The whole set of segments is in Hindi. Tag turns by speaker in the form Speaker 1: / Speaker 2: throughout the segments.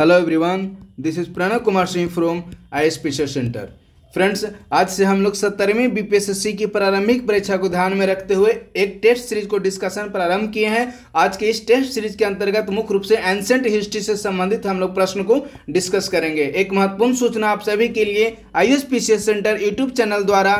Speaker 1: hello everyone this is Pranav Kumar Singh from I special centre friends आज से हम लोग सत्तरवीं बीपीएससी की प्रारंभिक परीक्षा को ध्यान में रखते हुए एक टेस्ट सीरीज को डिस्कशन प्रारंभ किए हैं आज के इस टेस्ट सीरीज के अंतर्गत मुख्य रूप से एंसेंट हिस्ट्री से संबंधित हम लोग प्रश्न को डिस्कस करेंगे एक महत्वपूर्ण सूचना आप सभी के लिए आई सेंटर यूट्यूब चैनल द्वारा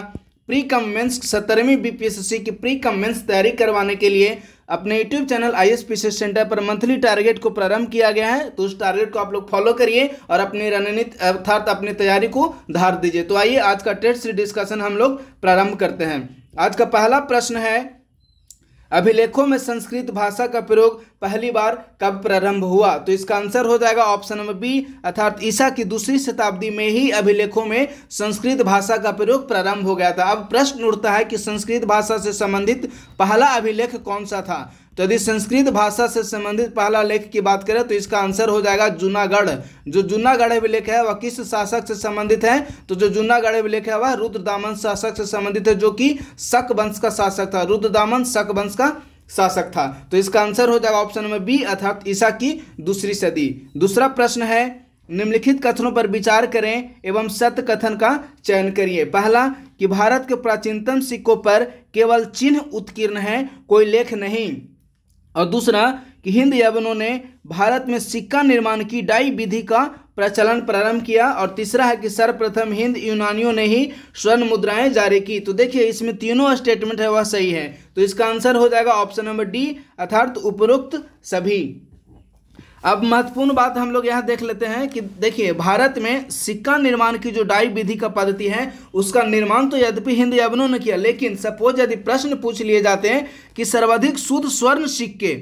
Speaker 1: प्री कमेंस सत्तरवीं बीपीएससी की प्री कमेंस तैयारी करवाने के लिए अपने YouTube channel I S centre पर मंथली टारगेट को प्रारंभ किया गया है तो उस टारगेट को आप लोग फॉलो करिए और अपनी रणनीति अर्थात अपनी तैयारी को धार दीजिए तो आइए आज का टेस्ट डिस्कशन हम लोग प्रारंभ करते हैं आज का पहला प्रश्न है अभिलेखों में संस्कृत भाषा का प्रयोग पहली बार कब प्रारंभ हुआ तो इसका आंसर हो जाएगा ऑप्शन नंबर बी अर्थात ईसा की दूसरी शताब्दी में ही अभिलेखों में संस्कृत भाषा का प्रयोग प्रारंभ हो गया था अब प्रश्न उठता है कि संस्कृत भाषा से संबंधित पहला अभिलेख कौन सा था तो यदि संस्कृत भाषा से संबंधित पहला लेख की बात करें तो इसका आंसर हो जाएगा जूनागढ़ जो जूनागढ़ अभिलेख है वह किस शासक से संबंधित है तो जो जूनागढ़ अभिलेख है वह रुद्रदामन शासक से संबंधित है जो कि शक वंश का शासक था रुद्रदामन शक वंश का शासक था तो इसका आंसर हो जाएगा ऑप्शन नंबर बी अर्थात ईसा की दूसरी सदी दूसरा प्रश्न है निम्नलिखित कथनों पर विचार करें एवं सत्य कथन का चयन करिए पहला कि भारत के प्राचीनतम सिक्कों पर केवल चिन्ह उत्कीर्ण है कोई लेख नहीं और दूसरा कि हिंद यवनों ने भारत में सिक्का निर्माण की डाई विधि का प्रचलन प्रारंभ किया और तीसरा है कि सर्वप्रथम हिंद यूनानियों ने ही स्वर्ण मुद्राएं जारी की तो देखिए इसमें तीनों स्टेटमेंट है वह सही है तो इसका आंसर हो जाएगा ऑप्शन नंबर डी अर्थात उपरोक्त सभी अब महत्वपूर्ण बात हम लोग यहाँ देख लेते हैं कि देखिए भारत में सिक्का निर्माण की जो डाई विधि का पद्धति है उसका निर्माण तो यद्यपि हिंद यवनों ने किया लेकिन सपोज यदि प्रश्न पूछ लिए जाते हैं कि सर्वाधिक शुद्ध स्वर्ण सिक्के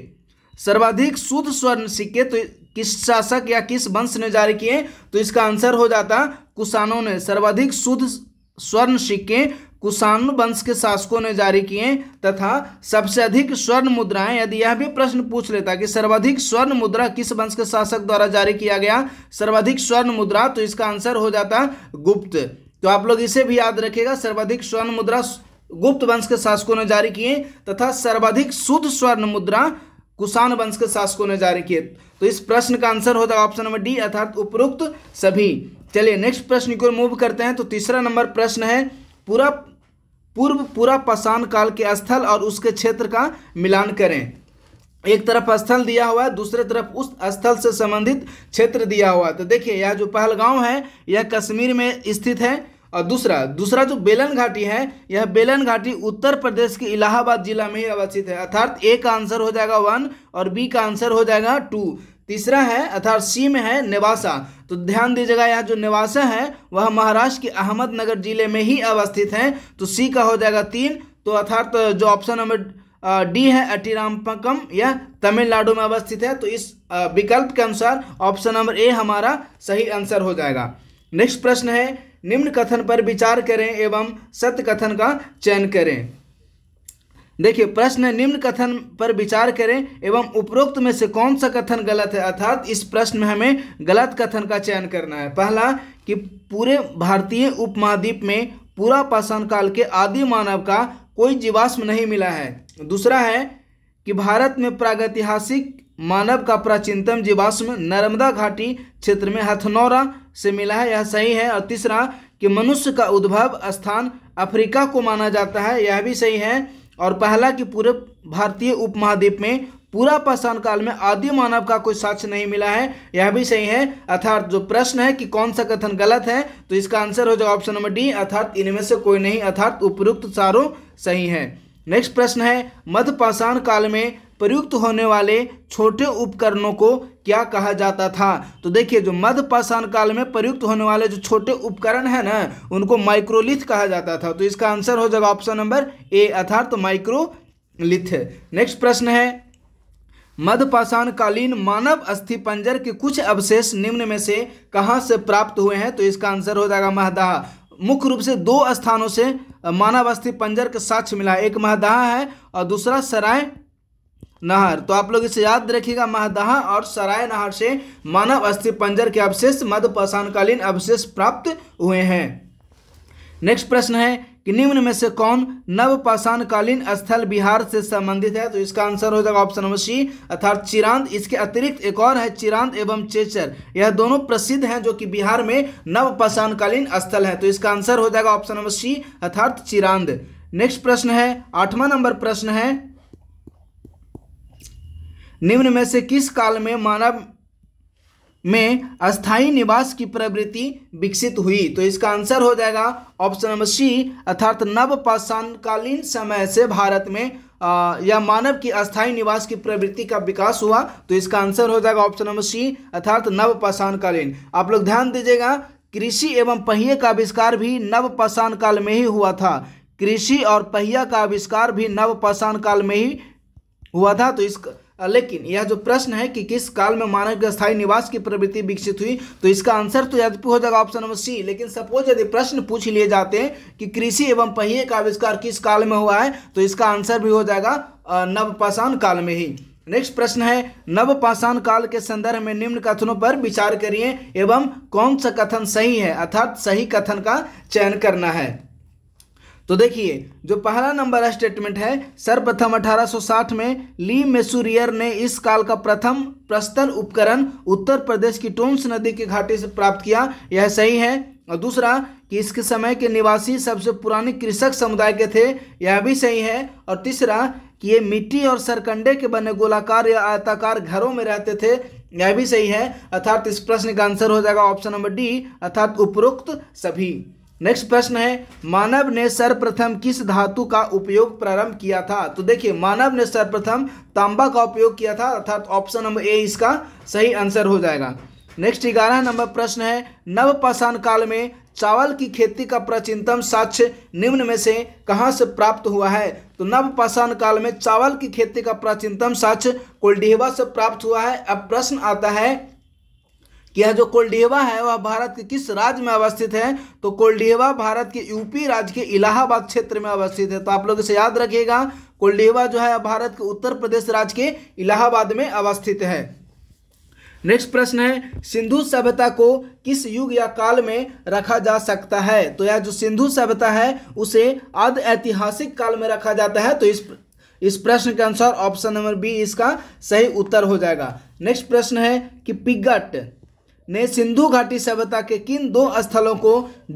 Speaker 1: सर्वाधिक शुद्ध स्वर्ण सिक्के तो किस शासक या किस वंश ने जारी किए तो इसका आंसर हो जाता कुसानों ने सर्वाधिक शुद्ध स्वर्ण सिक्के कुषाणु वंश के शासकों ने जारी किए तथा सबसे अधिक स्वर्ण मुद्राएं यदि यह भी प्रश्न पूछ लेता कि सर्वाधिक स्वर्ण मुद्रा किस वंश के शासक द्वारा जारी किया गया सर्वाधिक स्वर्ण मुद्रा तो इसका आंसर हो जाता गुप्त तो आप लोग इसे भी याद रखेगा सर्वाधिक स्वर्ण मुद्रा गुप्त वंश के शासकों ने जारी किए तथा सर्वाधिक शुद्ध स्वर्ण मुद्रा कुषाण वंश के शासकों ने जारी किए तो इस प्रश्न का आंसर होता है ऑप्शन नंबर डी अर्थात उपरोक्त सभी चलिए नेक्स्ट प्रश्न की ओर मूव करते हैं तो तीसरा नंबर प्रश्न है पूरा पूर्व पूरा पाषाण काल के स्थल और उसके क्षेत्र का मिलान करें एक तरफ स्थल दिया हुआ है दूसरे तरफ उस स्थल से संबंधित क्षेत्र दिया हुआ है तो देखिए यह जो पहलगांव है यह कश्मीर में स्थित है और दूसरा दूसरा जो बेलन घाटी है यह बेलन घाटी उत्तर प्रदेश के इलाहाबाद जिला में ही अवस्थित है अर्थात ए का आंसर हो जाएगा वन और बी का आंसर हो जाएगा टू तीसरा है अर्थात सी में है नेवासा तो ध्यान दीजिएगा यहाँ जो नेवासा है वह महाराष्ट्र के अहमदनगर जिले में ही अवस्थित है तो सी का हो जाएगा तीन तो अर्थात तो जो ऑप्शन नंबर डी है अटिरामपकम यह तमिलनाडु में अवस्थित है तो इस विकल्प के अनुसार ऑप्शन नंबर ए हमारा सही आंसर हो जाएगा नेक्स्ट प्रश्न है निम्न कथन पर विचार करें एवं सत्य कथन का चयन करें देखिए प्रश्न निम्न कथन पर विचार करें एवं उपरोक्त में से कौन सा कथन गलत है अर्थात इस प्रश्न में हमें गलत कथन का चयन करना है पहला कि पूरे भारतीय उपमहाद्वीप में पूरा पाषाण काल के आदि मानव का कोई जीवाश्म नहीं मिला है दूसरा है कि भारत में प्रागैतिहासिक मानव का प्राचीनतम जीवाश्म नर्मदा घाटी क्षेत्र में हथनौरा से मिला है यह सही है और तीसरा कि मनुष्य का उद्भव स्थान अफ्रीका को माना जाता है यह भी सही है और पहला कि पूरे भारतीय उपमहाद्वीप में पूरा पाषाण काल में आदि मानव का कोई साक्ष्य नहीं मिला है यह भी सही है अर्थात जो प्रश्न है कि कौन सा कथन गलत है तो इसका आंसर हो जाए ऑप्शन नंबर डी अर्थात इनमें से कोई नहीं अर्थात उपयुक्त चारों सही है नेक्स्ट प्रश्न है मध्य पाषाण काल में प्रयुक्त होने वाले छोटे उपकरणों को क्या कहा जाता था तो देखिए जो मध्य पाषाण काल में प्रयुक्त होने वाले जो छोटे उपकरण है ना उनको माइक्रोलिथ कहा जाता था तो इसका आंसर हो जाएगा ऑप्शन नंबर ए अर्थात तो माइक्रोलिथ नेक्स्ट प्रश्न है मध्य मध्यपाषाणकालीन मानव अस्थि पंजर के कुछ अवशेष निम्न में से कहाँ से प्राप्त हुए हैं तो इसका आंसर हो जाएगा महदाह मुख्य रूप से दो स्थानों से मानव अस्थि पंजर के साक्ष्य मिला एक महदाह है और दूसरा सराय नहर तो आप लोग इसे याद रखिएगा महदहा और सराय नहर से मानव अस्थि पंजर के अवशेष मध्य पाषाणकालीन अवशेष प्राप्त हुए हैं नेक्स्ट प्रश्न है कि निम्न में से कौन नव पाषाणकालीन स्थल बिहार से संबंधित है तो इसका आंसर हो जाएगा ऑप्शन नंबर सी अर्थात चिरांत इसके अतिरिक्त एक और है चिरांत एवं चेचर यह दोनों प्रसिद्ध हैं जो कि बिहार में नव पाषाणकालीन स्थल है तो इसका आंसर हो जाएगा ऑप्शन नंबर सी अर्थात चिरांत नेक्स्ट प्रश्न है आठवां नंबर प्रश्न है निम्न में से किस काल में मानव में अस्थाई निवास की प्रवृत्ति विकसित हुई तो इसका आंसर हो जाएगा ऑप्शन नंबर सी अर्थात नव पाषाणकालीन समय से भारत में या मानव की अस्थाई निवास की प्रवृत्ति का विकास हुआ तो इसका आंसर हो जाएगा ऑप्शन नंबर सी अर्थात नव पाषाणकालीन आप लोग ध्यान दीजिएगा कृषि एवं पहिए का आविष्कार भी नव पाषाण काल में ही हुआ था कृषि और पहिया का आविष्कार भी नव पाषाण काल में ही हुआ था तो इसका लेकिन यह जो प्रश्न है कि किस काल में मानव के स्थायी निवास की प्रवृत्ति विकसित हुई तो इसका आंसर तो यद्यपि हो जाएगा ऑप्शन नंबर सी लेकिन सपोज यदि प्रश्न पूछ लिए जाते हैं कि कृषि एवं पहिए का आविष्कार किस काल में हुआ है तो इसका आंसर भी हो जाएगा नवपाषाण काल में ही नेक्स्ट प्रश्न है नवपाषाण काल के संदर्भ में निम्न कथनों पर विचार करिए एवं कौन सा कथन सही है अर्थात सही कथन का चयन करना है तो देखिए जो पहला नंबर स्टेटमेंट है सर्वप्रथम 1860 में ली मेसूरियर ने इस काल का प्रथम प्रस्तर उपकरण उत्तर प्रदेश की टोम्स नदी के घाटी से प्राप्त किया यह सही है और दूसरा कि इसके समय के निवासी सबसे पुराने कृषक समुदाय के थे यह भी सही है और तीसरा कि ये मिट्टी और सरकंडे के बने गोलाकार या आयताकार घरों में रहते थे यह भी सही है अर्थात इस प्रश्न का आंसर हो जाएगा ऑप्शन नंबर डी अर्थात उपरोक्त सभी नेक्स्ट प्रश्न है मानव ने सर्वप्रथम किस धातु का उपयोग प्रारंभ किया था तो देखिए मानव ने सर्वप्रथम तांबा का उपयोग किया था अर्थात ऑप्शन नंबर ए इसका सही आंसर हो जाएगा नेक्स्ट ग्यारह नंबर प्रश्न है नव पाषाण काल में चावल की खेती का प्राचीनतम साक्ष्य निम्न में से कहाँ से प्राप्त हुआ है तो नव पाषाण काल में चावल की खेती का प्राचीनतम साक्ष्य कोलडीहवा से प्राप्त हुआ है अब प्रश्न आता है कि यह जो कोलडेवा है वह भारत के किस राज्य में अवस्थित है तो कोलडेवा भारत के यूपी राज्य के इलाहाबाद क्षेत्र में अवस्थित है तो आप लोग इसे याद रखिएगा कोलडेवा जो है भारत के उत्तर प्रदेश राज्य के इलाहाबाद में अवस्थित है नेक्स्ट प्रश्न है सिंधु सभ्यता को किस युग या काल में रखा जा सकता है तो यह जो सिंधु सभ्यता है उसे आद ऐतिहासिक काल में रखा जाता है तो इस इस प्रश्न के अनुसार ऑप्शन नंबर बी इसका सही उत्तर हो जाएगा नेक्स्ट प्रश्न है कि पिगट ने सिंधु घाटी सभ्यता के किन दो स्थलों को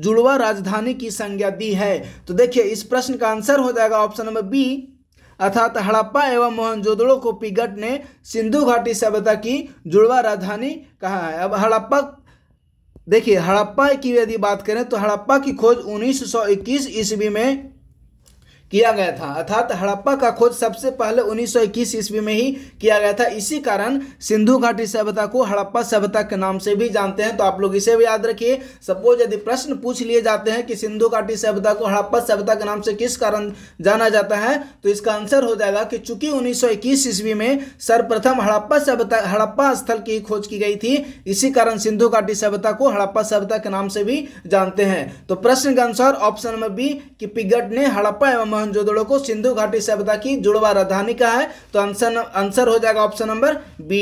Speaker 1: जुड़वा राजधानी की संज्ञा दी है तो देखिए इस प्रश्न का आंसर हो जाएगा ऑप्शन नंबर बी अर्थात हड़प्पा एवं मोहनजोदड़ो को पिगट ने सिंधु घाटी सभ्यता की जुड़वा राजधानी कहा है अब हड़प्पा देखिए हड़प्पा की यदि बात करें तो हड़प्पा की खोज 1921 ईस्वी में किया गया था अर्थात हड़प्पा का खोज सबसे पहले 1921 ईस्वी में ही किया गया था इसी कारण सिंधु घाटी सभ्यता को हड़प्पा सभ्यता के नाम से भी जानते हैं तो आप लोग इसे भी याद रखिए सपोज यदि प्रश्न पूछ लिए जाते हैं कि सिंधु घाटी सभ्यता को हड़प्पा सभ्यता के नाम से किस कारण जाना जाता है तो इसका आंसर हो जाएगा कि चूंकि उन्नीस ईस्वी में सर्वप्रथम हड़प्पा सभ्यता हड़प्पा स्थल की खोज की गई थी इसी कारण सिंधु घाटी सभ्यता को हड़प्पा सभ्यता के नाम से भी जानते हैं तो प्रश्न का आंसर ऑप्शन नंबर बी कि पिगट ने हड़प्पा एवं मोहन जोदड़ो को सिंधु घाटी सभ्यता की जुड़वा राजधानी का है तो आंसर आंसर हो जाएगा option number B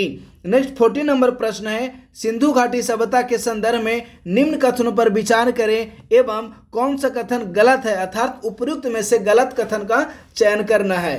Speaker 1: next forty number प्रश्न है सिंधु घाटी सभ्यता के संदर्भ में निम्न कथनों पर विचार करें एवं कौन सा कथन गलत है अर्थात उपयुक्त में से गलत कथन का चयन करना है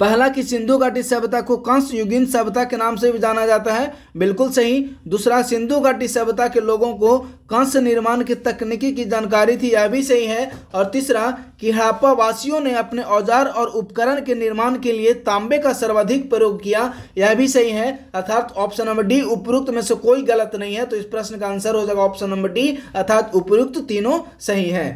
Speaker 1: पहला कि सिंधु घाटी सभ्यता को कंस युगीन सभ्यता के नाम से भी जाना जाता है बिल्कुल सही दूसरा सिंधु घाटी सभ्यता के लोगों को कंस निर्माण की तकनीकी की जानकारी थी यह भी सही है और तीसरा कि हड़प्पा वासियों ने अपने औजार और उपकरण के निर्माण के लिए तांबे का सर्वाधिक प्रयोग किया यह भी सही है अर्थात ऑप्शन नंबर डी उपयुक्त में से कोई गलत नहीं है तो इस प्रश्न का आंसर हो जाएगा ऑप्शन नंबर डी अर्थात उपयुक्त तीनों सही है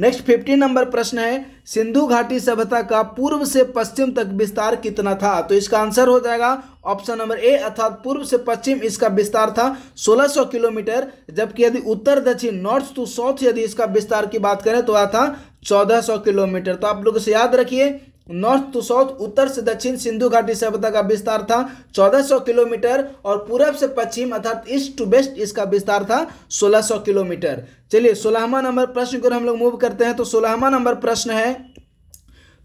Speaker 1: नेक्स्ट फिफ्टीन नंबर प्रश्न है सिंधु घाटी सभ्यता का पूर्व से पश्चिम तक विस्तार कितना था तो इसका आंसर हो जाएगा ऑप्शन नंबर ए अर्थात पूर्व से पश्चिम इसका विस्तार था 1600 किलोमीटर जबकि यदि उत्तर दक्षिण नॉर्थ टू साउथ यदि इसका विस्तार की बात करें तो आता 1400 किलोमीटर तो आप लोग इसे याद रखिए नॉर्थ टू साउथ उत्तर से दक्षिण सिंधु घाटी सभ्यता का विस्तार था 1400 किलोमीटर और पूरब से पश्चिम अर्थात ईस्ट टू वेस्ट इसका विस्तार था 1600 किलोमीटर चलिए सोलहवा नंबर प्रश्न को हम लोग मूव करते हैं तो सोलहवा नंबर प्रश्न है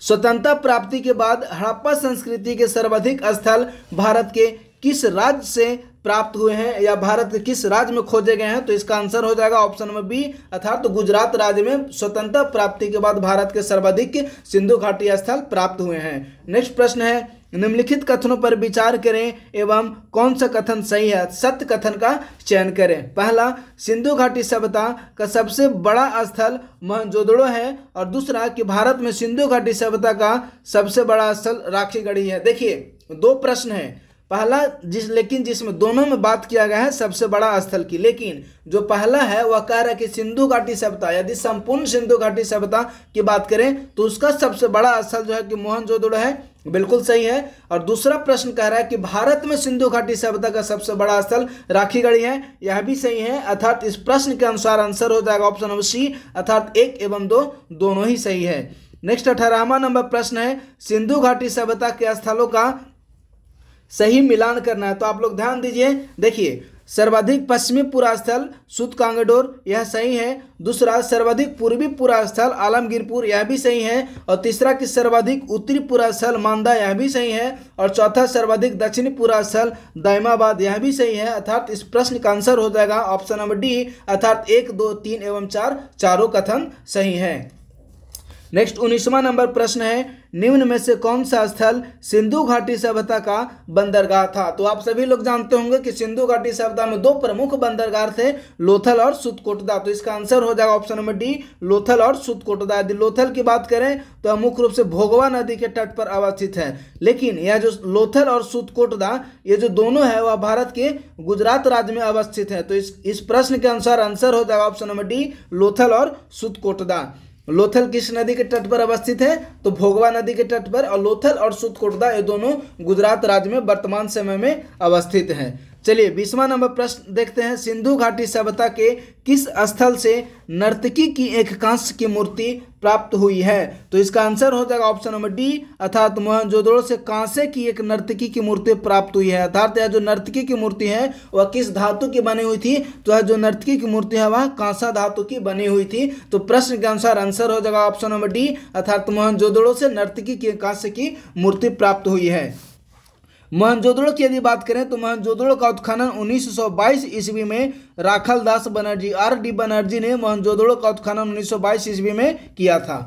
Speaker 1: स्वतंत्रता प्राप्ति के बाद हड़प्पा संस्कृति के सर्वाधिक स्थल भारत के किस राज्य से प्राप्त हुए हैं या भारत के किस राज्य में खोजे गए हैं तो इसका आंसर हो जाएगा ऑप्शन नंबर बी अर्थात तो गुजरात राज्य में स्वतंत्रता प्राप्ति के बाद भारत के सर्वाधिक सिंधु घाटी स्थल प्राप्त हुए हैं नेक्स्ट प्रश्न है निम्नलिखित कथनों पर विचार करें एवं कौन सा कथन सही है सत्य कथन का चयन करें पहला सिंधु घाटी सभ्यता का सबसे बड़ा स्थल मोहनजोदड़ो है और दूसरा कि भारत में सिंधु घाटी सभ्यता का सबसे बड़ा स्थल राखीगढ़ी है देखिए दो प्रश्न है पहला जिस लेकिन जिसमें दोनों में बात किया गया है सबसे बड़ा स्थल की लेकिन जो पहला है वह कह रहा है कि सिंधु घाटी सभ्यता यदि संपूर्ण सिंधु घाटी सभ्यता की बात करें तो उसका सबसे बड़ा स्थल जो है कि मोहनजोदड़ो है बिल्कुल सही है और दूसरा प्रश्न कह रहा है कि भारत में सिंधु घाटी सभ्यता का सबसे बड़ा स्थल राखीगढ़ी है यह भी सही है अर्थात इस प्रश्न के अनुसार आंसर हो जाएगा ऑप्शन नंबर सी अर्थात एक एवं दो दोनों ही सही है नेक्स्ट अठारहवा नंबर प्रश्न है सिंधु घाटी सभ्यता के स्थलों का सही मिलान करना है तो आप लोग ध्यान दीजिए देखिए सर्वाधिक पश्चिमी पुरास्थल सुत कांगडोर यह सही है दूसरा सर्वाधिक पूर्वी पुरास्थल आलमगीरपुर यह भी सही है और तीसरा कि सर्वाधिक उत्तरी पुरास्थल मांदा यह भी सही है और चौथा सर्वाधिक दक्षिणी पुरास्थल दायमाबाद यह भी सही है अर्थात इस प्रश्न का आंसर हो जाएगा ऑप्शन नंबर डी अर्थात एक दो तीन एवं चार चारों कथन सही है नेक्स्ट उन्नीसवा नंबर प्रश्न है निम्न में से कौन सा स्थल सिंधु घाटी सभ्यता का बंदरगाह था तो आप सभी लोग जानते होंगे कि सिंधु घाटी सभ्यता में दो प्रमुख बंदरगाह थे लोथल और सुतकोटदा तो इसका आंसर हो जाएगा ऑप्शन नंबर डी लोथल और सुतकोटदा यदि लोथल की बात करें तो मुख्य रूप से भोगवा नदी के तट पर अवस्थित है लेकिन यह जो लोथल और सुतकोटदा ये जो दोनों है वह भारत के गुजरात राज्य में अवस्थित है तो इस इस प्रश्न के अनुसार आंसर हो जाएगा ऑप्शन नंबर डी लोथल और सुतकोटदा लोथल किस नदी के तट पर अवस्थित है तो भोगवा नदी के तट पर और लोथल और सुतकोटदा ये दोनों गुजरात राज्य में वर्तमान समय में अवस्थित हैं चलिए बीसवा नंबर प्रश्न देखते हैं सिंधु घाटी सभ्यता के किस स्थल से नर्तकी की एक कांस की मूर्ति प्राप्त हुई है तो इसका आंसर हो जाएगा ऑप्शन नंबर डी अर्थात मोहनजोदड़ो से कांसे की एक नर्तकी की मूर्ति प्राप्त हुई है अर्थात यह जो नर्तकी की मूर्ति है वह किस धातु की बनी हुई थी तो यह जो नर्तकी की मूर्ति है वह कांसा धातु की बनी हुई थी तो प्रश्न के अनुसार आंसर हो जाएगा ऑप्शन नंबर डी अर्थात मोहनजोदड़ो से नर्तकी की कांस्य की मूर्ति प्राप्त हुई है मोहनजोदड़ो की यदि बात करें तो मोहनजोदड़ो का उत्खनन 1922 ईस्वी में राखल दास बनर्जी आर डी बनर्जी ने मोहनजोदड़ो का उत्खनन 1922 ईस्वी में किया था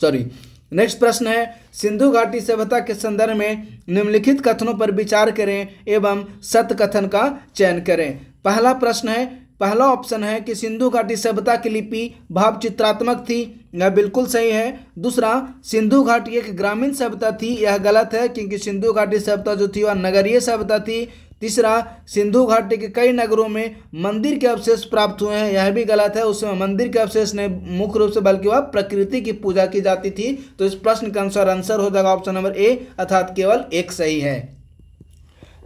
Speaker 1: सॉरी नेक्स्ट प्रश्न है सिंधु घाटी सभ्यता के संदर्भ में निम्नलिखित कथनों पर विचार करें एवं सत्य कथन का चयन करें पहला प्रश्न है पहला ऑप्शन है कि सिंधु घाटी सभ्यता की लिपि भाव चित्रात्मक थी यह बिल्कुल सही है दूसरा सिंधु घाटी एक ग्रामीण सभ्यता थी यह गलत है क्योंकि सिंधु घाटी सभ्यता जो थी वह नगरीय सभ्यता थी तीसरा सिंधु घाटी के कई नगरों में मंदिर के अवशेष प्राप्त हुए हैं यह भी गलत है उसमें मंदिर के अवशेष ने मुख्य रूप से बल्कि वह प्रकृति की पूजा की जाती थी तो इस प्रश्न का आंसर आंसर हो जाएगा ऑप्शन नंबर ए अर्थात केवल एक सही है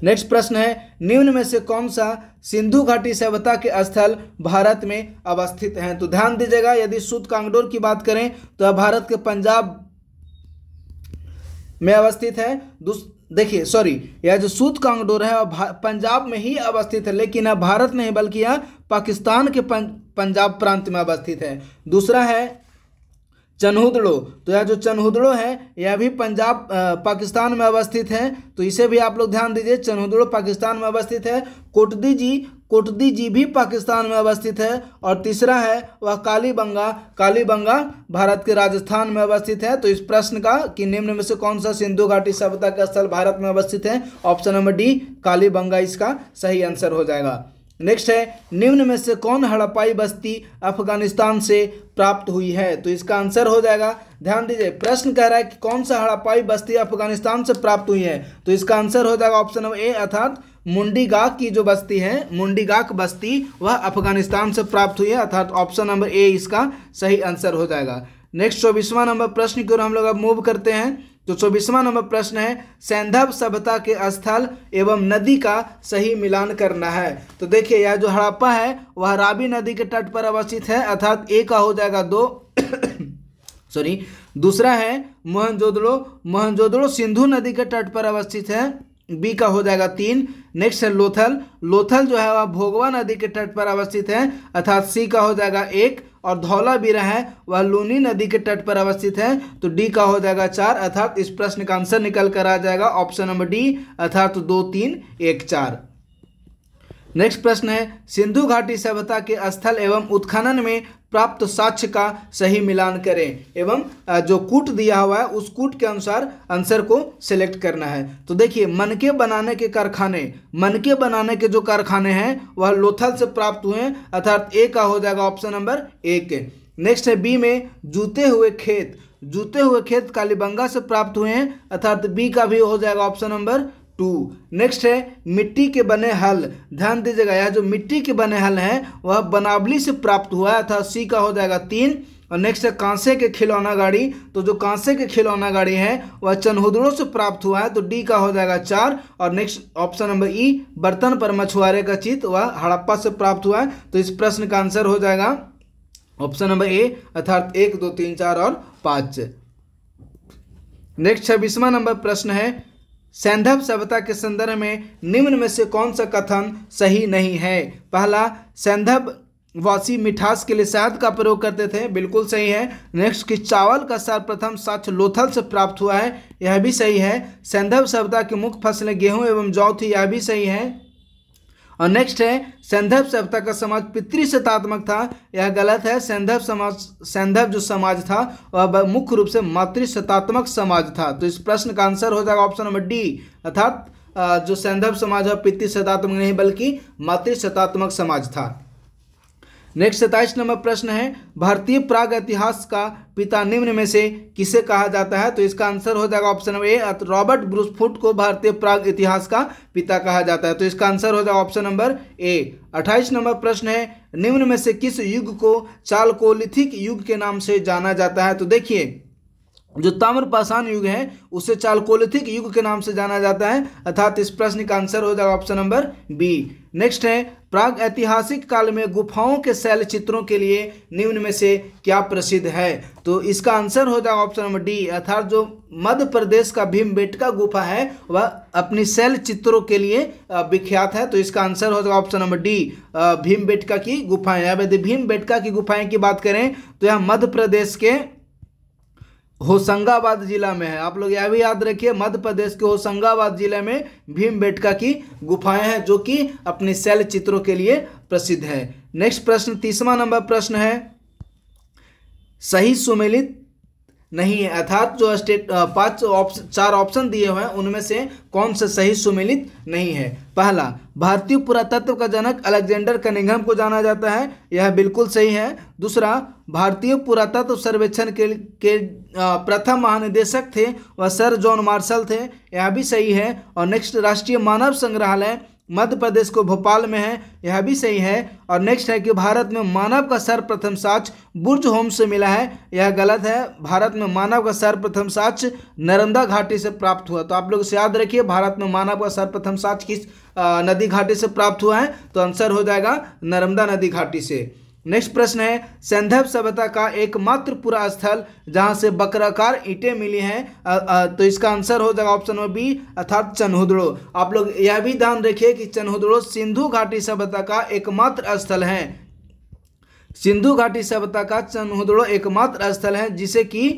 Speaker 1: नेक्स्ट प्रश्न है निम्न में से कौन सा सिंधु घाटी सभ्यता के स्थल भारत में अवस्थित हैं तो ध्यान दीजिएगा यदि सुद कांगडोर की बात करें तो भारत के पंजाब में अवस्थित है देखिए सॉरी यह जो सूत कांगडोर है पंजाब में ही अवस्थित है लेकिन यह भारत नहीं बल्कि यह पाकिस्तान के पंजाब प्रांत में अवस्थित है दूसरा है चनहुदड़ो तो यह जो चनहुदड़ो है यह भी पंजाब पाकिस्तान में अवस्थित है तो इसे भी आप लोग ध्यान दीजिए चनहुदड़ो पाकिस्तान में अवस्थित है कोटदी जी कोटदी जी भी पाकिस्तान में अवस्थित है और तीसरा है वह कालीबंगा कालीबंगा भारत के राजस्थान में अवस्थित है तो इस प्रश्न का कि निम्न में से कौन सा सिंधु घाटी सभ्यता का स्थल भारत में अवस्थित है ऑप्शन नंबर डी कालीबंगा इसका सही आंसर हो जाएगा नेक्स्ट है निम्न में से कौन हड़प्पाई बस्ती अफगानिस्तान से प्राप्त हुई है तो इसका आंसर हो जाएगा ध्यान दीजिए प्रश्न कह रहा है कि कौन सा हड़प्पाई बस्ती अफगानिस्तान से प्राप्त हुई है तो इसका आंसर हो जाएगा ऑप्शन नंबर ए अर्थात मुंडीगाक की जो बस्ती है मुंडीगाक बस्ती वह अफगानिस्तान से प्राप्त हुई है अर्थात ऑप्शन नंबर ए इसका सही आंसर हो जाएगा नेक्स्ट चौबीसवां नंबर प्रश्न की ओर हम लोग अब मूव करते हैं तो चौबीसवां नंबर प्रश्न है सैंधव सभ्यता के स्थल एवं नदी का सही मिलान करना है तो देखिए यह जो हड़प्पा है वह रावी नदी के तट पर अवस्थित है अर्थात ए का हो जाएगा दो सॉरी दूसरा है मोहनजोदड़ो मोहनजोदड़ो सिंधु नदी के तट पर अवस्थित है बी का हो जाएगा तीन नेक्स्ट है लोथल लोथल जो है वह भोगवा नदी के तट पर अवस्थित है अर्थात सी का हो जाएगा एक और धौला बीरा है वह लूनी नदी के तट पर अवस्थित है तो डी का हो जाएगा चार अर्थात इस प्रश्न का आंसर निकल कर आ जाएगा ऑप्शन नंबर डी अर्थात तो दो तीन एक चार नेक्स्ट प्रश्न है सिंधु घाटी सभ्यता के स्थल एवं उत्खनन में प्राप्त साक्ष्य का सही मिलान करें एवं जो कूट दिया हुआ है उस कूट के अनुसार आंसर को सिलेक्ट करना है तो देखिए के बनाने के कारखाने के बनाने के जो कारखाने हैं वह लोथल से प्राप्त हुए हैं अर्थात ए का हो जाएगा ऑप्शन नंबर एक नेक्स्ट है बी में जूते हुए खेत जूते हुए खेत कालीबंगा से प्राप्त हुए हैं अर्थात बी का भी हो जाएगा ऑप्शन नंबर टू नेक्स्ट है मिट्टी के बने हल ध्यान दीजिएगा यह जो मिट्टी के बने हल हैं वह बनावली से प्राप्त हुआ था सी का हो जाएगा तीन और नेक्स्ट है कांसे के खिलौना गाड़ी तो जो कांसे के खिलौना गाड़ी है वह चन्हुदड़ों से प्राप्त हुआ है तो डी का हो जाएगा चार और नेक्स्ट ऑप्शन नंबर ई बर्तन पर मछुआरे का चित वह हड़प्पा से प्राप्त हुआ है तो इस प्रश्न का आंसर हो जाएगा ऑप्शन नंबर ए अर्थात एक दो तीन चार और पाँच नेक्स्ट छब्बीसवा नंबर प्रश्न है सैंधव सभ्यता के संदर्भ में निम्न में से कौन सा कथन सही नहीं है पहला सैंधव वासी मिठास के लिए शहद का प्रयोग करते थे बिल्कुल सही है नेक्स्ट कि चावल का सर्वप्रथम साक्ष लोथल से प्राप्त हुआ है यह भी सही है सैंधव सभ्यता की मुख्य फसलें गेहूं एवं जौ थी यह भी सही है और नेक्स्ट है सैंधव सभ्यता का समाज पितृसत्तात्मक था यह गलत है सैंधव समाज सैंधव जो समाज था वह मुख्य रूप से मातृसत्तात्मक समाज था तो इस प्रश्न का आंसर हो जाएगा ऑप्शन नंबर डी अर्थात जो सैंधव समाज है पितृसत्तात्मक नहीं बल्कि मातृसत्तात्मक समाज था नेक्स्ट सताइस नंबर प्रश्न है भारतीय प्राग इतिहास का पिता निम्न में से किसे कहा जाता है तो इसका आंसर हो जाएगा option number A Robert Bruce Foote को भारतीय प्राग इतिहास का पिता कहा जाता है तो इसका आंसर हो जाएगा ऑप्शन नंबर ए अट्ठाईस नंबर प्रश्न है निम्न में से किस युग को चालकोलिथिक युग के नाम से जाना जाता है तो देखिए जो ताम्रपाषाण युग है उसे चालकोलिथिक युग के नाम से जाना जाता है अर्थात इस प्रश्न का आंसर हो जाएगा ऑप्शन नंबर बी नेक्स्ट है प्राग ऐतिहासिक काल में गुफाओं के शैल चित्रों के लिए निम्न में से क्या प्रसिद्ध है तो इसका आंसर हो जाएगा ऑप्शन नंबर डी अर्थात जो मध्य प्रदेश का भीमबेटका गुफा है वह अपनी शैल चित्रों के लिए विख्यात है तो इसका आंसर हो जाएगा ऑप्शन नंबर डी भीमबेटका की गुफाएं अब यदि भीमबेटका की गुफाएं की बात करें तो यह मध्य प्रदेश के होशंगाबाद जिला में है आप लोग यह भी याद रखिए मध्य प्रदेश के होशंगाबाद जिले में भीम बेटका की गुफाएं हैं जो कि अपने शैल चित्रों के लिए प्रसिद्ध है नेक्स्ट प्रश्न तीसवा नंबर प्रश्न है सही सुमेलित नहीं है अर्थात जो स्टेट पांच ऑप्शन चार ऑप्शन दिए हुए हैं उनमें से कौन सा सही सुमेलित नहीं है पहला भारतीय पुरातत्व का जनक अलेक्जेंडर कनिंघम को जाना जाता है यह बिल्कुल सही है दूसरा भारतीय पुरातत्व सर्वेक्षण के के प्रथम महानिदेशक थे वह सर जॉन मार्शल थे यह भी सही है और नेक्स्ट राष्ट्रीय मानव संग्रहालय मध्य प्रदेश को भोपाल में है यह भी सही है और नेक्स्ट है कि भारत में मानव का सर्वप्रथम साक्ष बुर्ज होम से मिला है यह गलत है भारत में मानव का सर्वप्रथम साक्ष नर्मदा घाटी से प्राप्त हुआ तो आप लोग इसे याद रखिए भारत में मानव का सर्वप्रथम साक्ष किस नदी घाटी से प्राप्त हुआ है तो आंसर हो जाएगा नर्मदा नदी घाटी से नेक्स्ट प्रश्न है संधव सभ्यता का एकमात्र पूरा स्थल जहां से बकराकार ईंटें मिली हैं तो इसका आंसर हो जाएगा ऑप्शन में बी अर्थात चन्हुद्रो आप लोग यह भी ध्यान रखिए कि चन्हुद्रो सिंधु घाटी सभ्यता का एकमात्र स्थल है सिंधु घाटी सभ्यता का चन्हुद्रो एकमात्र स्थल है जिसे कि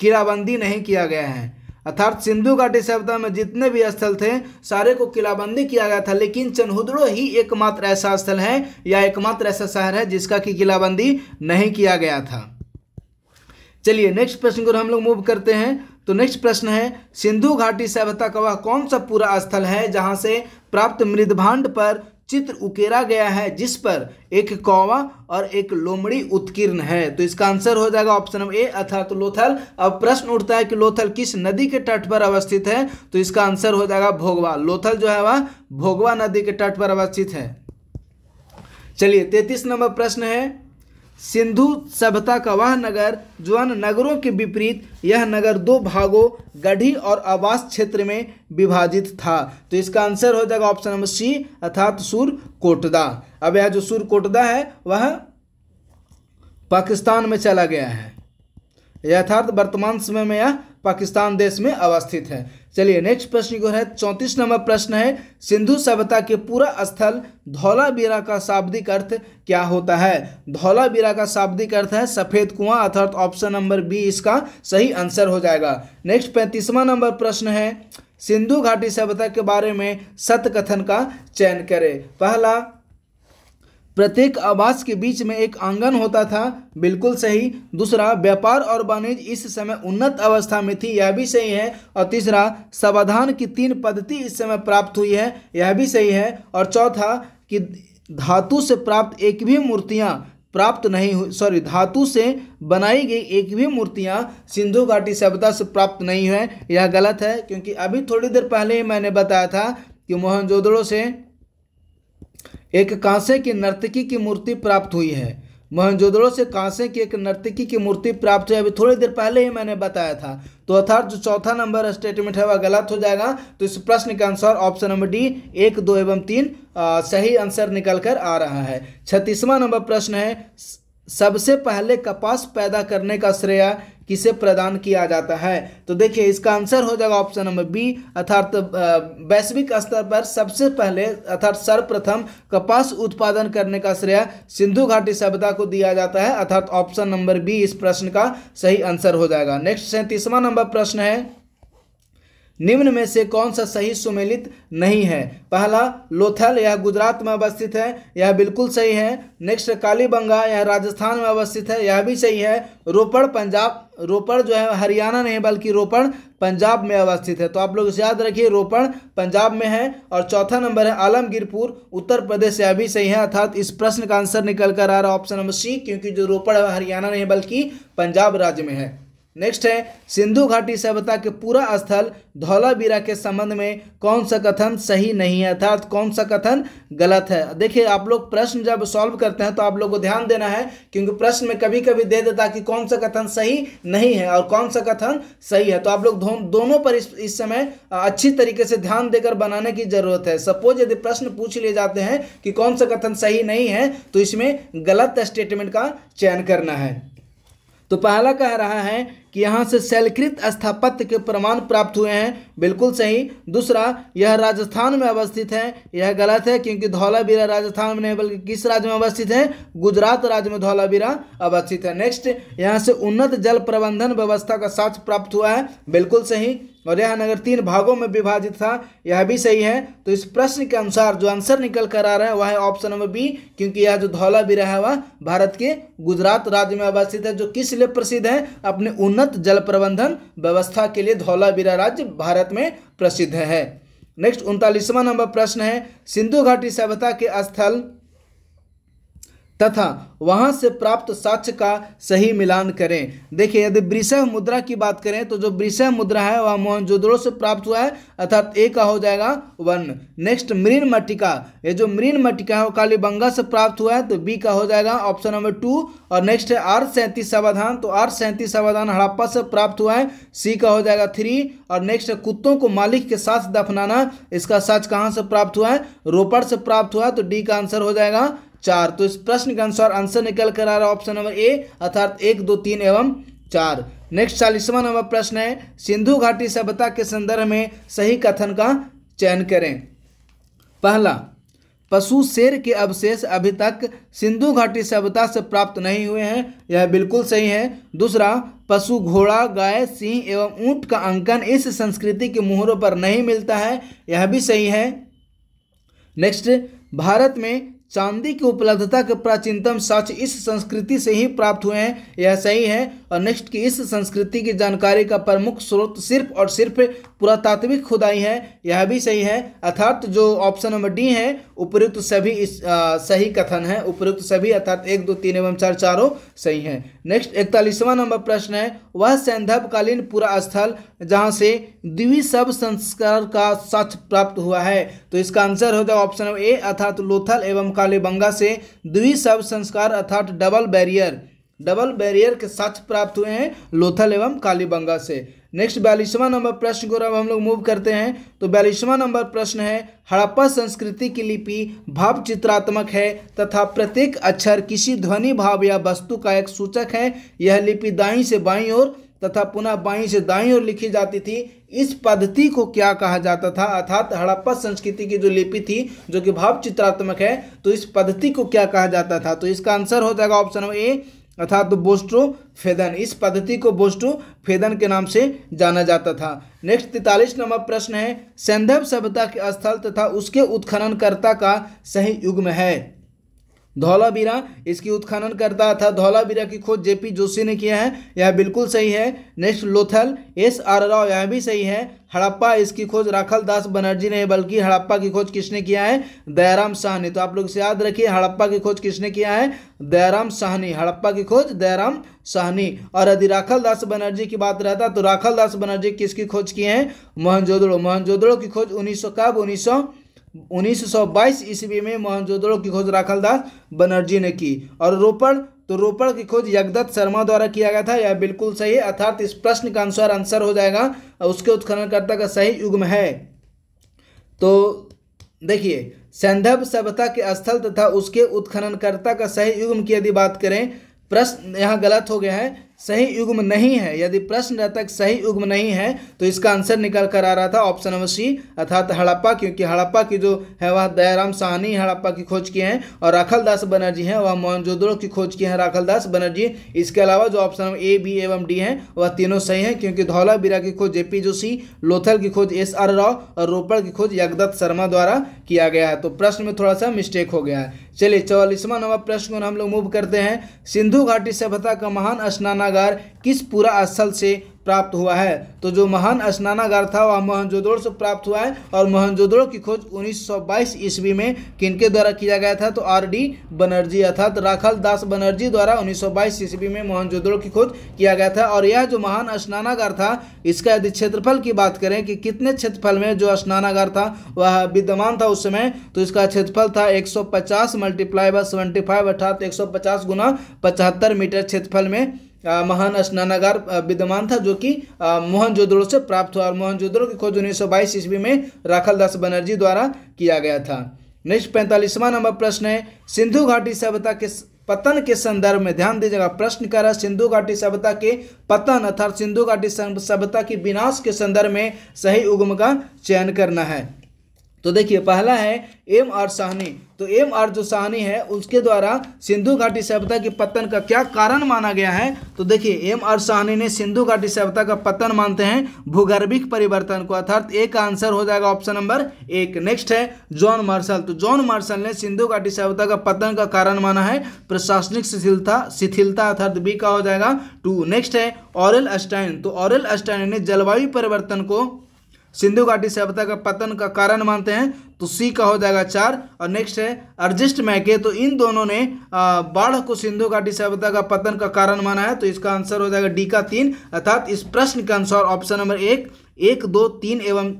Speaker 1: किराबंदी नहीं किया गया है अर्थात सिंधु घाटी सभ्यता में जितने भी स्थल थे सारे को किलाबंदी किया गया था लेकिन चनहुद्रो ही एकमात्र ऐसा स्थल है या एकमात्र ऐसा शहर है जिसका कि किलाबंदी नहीं किया गया था चलिए नेक्स्ट प्रश्न को हम लोग मूव करते हैं तो नेक्स्ट प्रश्न है सिंधु घाटी सभ्यता का वह कौन सा पूरा स्थल है जहाँ से प्राप्त मृदभांड पर चित्र उकेरा गया है जिस पर एक कौवा और एक लोमड़ी उत्कीर्ण है तो इसका आंसर हो जाएगा ऑप्शन ए अर्थात लोथल अब प्रश्न उठता है कि लोथल किस नदी के तट पर अवस्थित है तो इसका आंसर हो जाएगा भोगवा लोथल जो है वह भोगवा नदी के तट पर अवस्थित है चलिए तैतीस नंबर प्रश्न है सिंधु सभ्यता का वह नगर जो अन्य नगरों के विपरीत यह नगर दो भागों गढ़ी और आवास क्षेत्र में विभाजित था तो इसका आंसर हो जाएगा ऑप्शन नंबर सी अर्थात सूर कोटदा अब यह जो सूर कोटदा है वह पाकिस्तान में चला गया है यथार्थ वर्तमान समय में यह पाकिस्तान देश में अवस्थित है चलिए नेक्स्ट प्रश्न को है चौंतीस नंबर प्रश्न है सिंधु सभ्यता के पूरा स्थल धौलावीरा का शाब्दिक अर्थ क्या होता है धौलावीरा का शाब्दिक अर्थ है सफ़ेद कुआं अर्थात ऑप्शन नंबर बी इसका सही आंसर हो जाएगा नेक्स्ट पैंतीसवा नंबर प्रश्न है सिंधु घाटी सभ्यता के बारे में सत कथन का चयन करें पहला प्रत्येक आवास के बीच में एक आंगन होता था बिल्कुल सही दूसरा व्यापार और वाणिज्य इस समय उन्नत अवस्था में थी यह भी सही है और तीसरा समाधान की तीन पद्धति इस समय प्राप्त हुई है यह भी सही है और चौथा कि धातु से प्राप्त एक भी मूर्तियाँ प्राप्त नहीं हुई सॉरी धातु से बनाई गई एक भी मूर्तियाँ सिंधु घाटी सभ्यता से प्राप्त नहीं है यह गलत है क्योंकि अभी थोड़ी देर पहले ही मैंने बताया था कि मोहनजोदड़ो से एक कांसे की नर्तकी की मूर्ति प्राप्त हुई है मोहनजोदड़ो से कांसे की एक नर्तकी की मूर्ति प्राप्त हुई अभी थोड़ी देर पहले ही मैंने बताया था तो अर्थात जो चौथा नंबर स्टेटमेंट है वह गलत हो जाएगा तो इस प्रश्न का आंसर ऑप्शन नंबर डी एक दो एवं तीन आ, सही आंसर निकल कर आ रहा है छत्तीसवां नंबर प्रश्न है सबसे पहले कपास पैदा करने का श्रेय किसे प्रदान किया जाता है तो देखिए इसका आंसर हो जाएगा ऑप्शन नंबर बी अर्थात वैश्विक स्तर पर सबसे पहले अर्थात सर्वप्रथम कपास उत्पादन करने का श्रेय सिंधु घाटी सभ्यता को दिया जाता है अर्थात ऑप्शन नंबर बी इस प्रश्न का सही आंसर हो जाएगा नेक्स्ट सैंतीसवां नंबर प्रश्न है निम्न में से कौन सा सही सुमेलित नहीं है पहला लोथल यह गुजरात में अवस्थित है यह बिल्कुल सही है नेक्स्ट कालीबंगा यह राजस्थान में अवस्थित है यह भी सही है रोपड़ पंजाब रोपड़ जो है हरियाणा नहीं बल्कि रोपड़ पंजाब में अवस्थित है तो आप लोग याद रखिए रोपण पंजाब में है और चौथा नंबर है आलमगीरपुर उत्तर प्रदेश यह भी सही है अर्थात इस प्रश्न का आंसर निकल कर आ रहा है ऑप्शन नंबर सी क्योंकि जो रोपड़ है हरियाणा नहीं बल्कि पंजाब राज्य में है नेक्स्ट है सिंधु घाटी सभ्यता के पूरा स्थल धौलावीरा के संबंध में कौन सा कथन सही नहीं है अर्थात कौन सा कथन गलत है देखिए आप लोग प्रश्न जब सॉल्व करते हैं तो आप लोग को ध्यान देना है क्योंकि प्रश्न में कभी कभी दे देता कि कौन सा कथन सही नहीं है और कौन सा कथन सही है तो आप लोग दोनों पर इस समय अच्छी तरीके से ध्यान देकर बनाने की जरूरत है सपोज यदि प्रश्न पूछ लिए जाते हैं कि कौन सा कथन सही नहीं है तो इसमें गलत स्टेटमेंट का चयन करना है तो पहला कह रहा है कि यहाँ से शैलकृत स्थापत्य के प्रमाण प्राप्त हुए हैं बिल्कुल सही दूसरा यह राजस्थान में अवस्थित है यह गलत है क्योंकि धौलावीरा राजस्थान में नहीं बल्कि किस राज्य में अवस्थित है गुजरात राज्य में धौलावीरा अवस्थित है नेक्स्ट यहाँ से उन्नत जल प्रबंधन व्यवस्था का साक्ष्य प्राप्त हुआ है बिल्कुल सही और यह नगर तीन भागों में विभाजित था यह भी सही है तो इस प्रश्न के अनुसार जो आंसर निकल कर आ रहा है वह है ऑप्शन नंबर बी क्योंकि यह जो धौला बिरा है वह भारत के गुजरात राज्य में अवस्थित है जो किस लिए प्रसिद्ध है अपने उन्नत जल प्रबंधन व्यवस्था के लिए धौला बिरा राज्य भारत में प्रसिद्ध है नेक्स्ट उनतालीसवां नंबर प्रश्न है सिंधु घाटी सभ्यता के स्थल तथा वहाँ से प्राप्त साक्ष्य का सही मिलान करें देखिए यदि वृषभ मुद्रा की बात करें तो जो वृषभ मुद्रा है वह मोहनजोदड़ो से प्राप्त हुआ है अर्थात ए का हो जाएगा वन नेक्स्ट मृण मटिका ये जो मृण मटिका है वो कालीबंगा से प्राप्त हुआ है तो बी का हो जाएगा ऑप्शन नंबर टू और नेक्स्ट है आर सैंतीस समाधान तो आर सैंतीस समाधान हड़प्पा से प्राप्त हुआ है सी का हो जाएगा थ्री और नेक्स्ट है कुत्तों को मालिक के साथ दफनाना इसका सच कहाँ से प्राप्त हुआ है रोपड़ से प्राप्त हुआ है तो डी का आंसर हो जाएगा चार तो इस प्रश्न के अनुसार आंसर निकल कर आ रहा है ऑप्शन नंबर ए अर्थात एक दो तीन एवं चार नेक्स्ट चालीसवा नंबर प्रश्न है सिंधु घाटी सभ्यता के संदर्भ में सही कथन का चयन करें पहला पशु शेर के अवशेष अभी तक सिंधु घाटी सभ्यता से प्राप्त नहीं हुए हैं यह बिल्कुल सही है दूसरा पशु घोड़ा गाय सिंह एवं ऊंट का अंकन इस संस्कृति के मुहरों पर नहीं मिलता है यह भी सही है नेक्स्ट भारत में चांदी की उपलब्धता के प्राचीनतम साक्ष्य इस संस्कृति से ही प्राप्त हुए हैं यह सही है और नेक्स्ट की इस संस्कृति की जानकारी का प्रमुख स्रोत सिर्फ और सिर्फ पुरातात्विक खुदाई है यह भी सही है अर्थात जो ऑप्शन नंबर डी है उपयुक्त सभी इस आ, सही कथन है उपयुक्त सभी अर्थात एक दो तीन एवं चार चारों सही है नेक्स्ट इकतालीसवां नंबर प्रश्न है वह सैंधवकालीन पूरा स्थल जहाँ से द्वि सब संस्कार का साक्ष्य प्राप्त हुआ है तो इसका आंसर है ऑप्शन नंबर ए अर्थात लोथल एवं कालेबंगा से द्विशव संस्कार अर्थात डबल बैरियर डबल बैरियर के साथ प्राप्त हुए हैं लोथल एवं कालीबंगा से नेक्स्ट बयालीसवां नंबर प्रश्न को अब हम लोग मूव करते हैं तो बयालीसवां नंबर प्रश्न है हड़प्पा संस्कृति की लिपि भाव चित्रात्मक है तथा प्रत्येक अक्षर किसी ध्वनि भाव या वस्तु का एक सूचक है यह लिपि दाई से बाई और तथा पुनः बाई से दाई और लिखी जाती थी इस पद्धति को क्या कहा जाता था अर्थात हड़प्पा संस्कृति की जो लिपि थी जो कि भाव चित्रात्मक है तो इस पद्धति को क्या कहा जाता था तो इसका आंसर हो जाएगा ऑप्शन ए अर्थात तो बोस्ट्रो फेदन इस पद्धति को बोस्ट्रो फेदन के नाम से जाना जाता था नेक्स्ट तैतालीस नंबर प्रश्न है सैंधव सभ्यता के स्थल तथा उसके उत्खननकर्ता का सही युग्म है धौलावीरा इसकी उत्खनन करता था धौलावीरा की खोज जेपी जोशी ने किया है यह बिल्कुल सही है next Lothal S R Rao यह भी सही है हड़प्पा इसकी खोज राखल दास बनर्जी ने बल्कि हड़प्पा की खोज किसने किया है दयाराम साहनी तो आप लोग से याद रखिए हड़प्पा की खोज किसने किया है दयाराम साहनी हड़प्पा की खोज दयाराम साहनी और यदि राखल दास बनर्जी की बात रहता तो राखल दास बनर्जी किसकी खोज किए हैं मोहनजोदड़ो मोहनजोदड़ो की खोज उन्नीस सौ कब उन्नीस सौ 1922 ईस्वी में मोहनजोदड़ो की खोज राखल दास बनर्जी ने की और रोपड़ तो रोपड़ की खोज यगदत्त शर्मा द्वारा किया गया था यह बिल्कुल सही अर्थात इस प्रश्न का आंसर आंसर हो जाएगा और उसके उत्खननकर्ता का सही युग्म है तो देखिए संदर्भ सभ्यता के स्थल तथा उसके उत्खननकर्ता का सही युग्म की यदि बात करें प्रश्न यहाँ गलत हो गया है सही युग्म नहीं है यदि प्रश्न है सही युग्म नहीं है तो इसका आंसर निकल कर आ रहा था ऑप्शन नंबर सी अर्थात हड़प्पा क्योंकि हड़प्पा की जो है वह दयाराम साहनी हड़प्पा की खोज किए हैं और राखल दास बनर्जी हैं वह मोहनजोदड़ो की खोज किए हैं राखल दास बनर्जी इसके अलावा जो ऑप्शन नंबर ए बी एवं डी हैं वह तीनों सही हैं क्योंकि धौला बीरा की खोज जे जोशी लोथल की खोज एस आर राव और रोपड़ की खोज यगदत्त शर्मा द्वारा किया गया है तो प्रश्न में थोड़ा सा मिस्टेक हो गया है चलिए चौवालीसवा नंबर प्रश्न को हम लोग मूव करते हैं सिंधु घाटी सभ्यता का महान स्नान स्नानागार किस पूरा स्थल से प्राप्त हुआ है तो जो महान स्नानागार था वह मोहनजोदड़ो से प्राप्त हुआ है और मोहनजोदड़ो की खोज 1922 ईस्वी में किनके द्वारा किया गया था तो आर डी बनर्जी अर्थात राखल दास बनर्जी द्वारा 1922 ईस्वी में मोहनजोदड़ो की खोज किया गया था और यह जो महान स्नानागार था इसका यदि क्षेत्रफल की बात करें कि कितने क्षेत्रफल में जो स्नानागार था वह विद्यमान था उस समय तो इसका क्षेत्रफल था एक सौ पचास मल्टीप्लाई बाय सेवेंटी फाइव अर्थात एक सौ पचास गुना पचहत्तर मीटर क्षेत्रफल में महान स्नानागार विद्यमान था जो कि मोहनजोदड़ो से प्राप्त हुआ और मोहनजोदड़ो की खोज उन्नीस सौ बाईस ईस्वी में राखल दास बनर्जी द्वारा किया गया था नेक्स्ट पैंतालीसवां नंबर प्रश्न है सिंधु घाटी सभ्यता के पतन के संदर्भ में ध्यान दीजिएगा प्रश्न कर रहा है सिंधु घाटी सभ्यता के पतन अर्थात सिंधु घाटी सभ्यता की विनाश के संदर्भ में सही उगम का चयन करना है तो देखिए पहला है एम आर साहनी तो एम आर जो साहनी है उसके द्वारा सिंधु घाटी सभ्यता के पतन का क्या कारण माना गया है तो देखिए एम आर साहनी ने सिंधु घाटी सभ्यता का पतन मानते हैं भूगर्भिक परिवर्तन को अर्थात एक आंसर हो जाएगा ऑप्शन नंबर एक नेक्स्ट है जॉन मार्शल तो जॉन मार्शल ने सिंधु घाटी सभ्यता का पतन का कारण माना है प्रशासनिक शिथिलता शिथिलता अर्थात बी का हो जाएगा टू नेक्स्ट है ऑरल अस्टाइन तो ऑरल अस्टाइन ने जलवायु परिवर्तन को सिंधु घाटी सभ्यता का पतन का कारण मानते हैं तो सी का हो जाएगा चार और नेक्स्ट है अर्जिस्ट मैके तो इन दोनों ने बाढ़ को सिंधु घाटी सभ्यता का पतन का कारण माना है तो इसका आंसर हो जाएगा डी का तीन अर्थात इस प्रश्न का आंसर ऑप्शन नंबर एक एक दो तीन एवं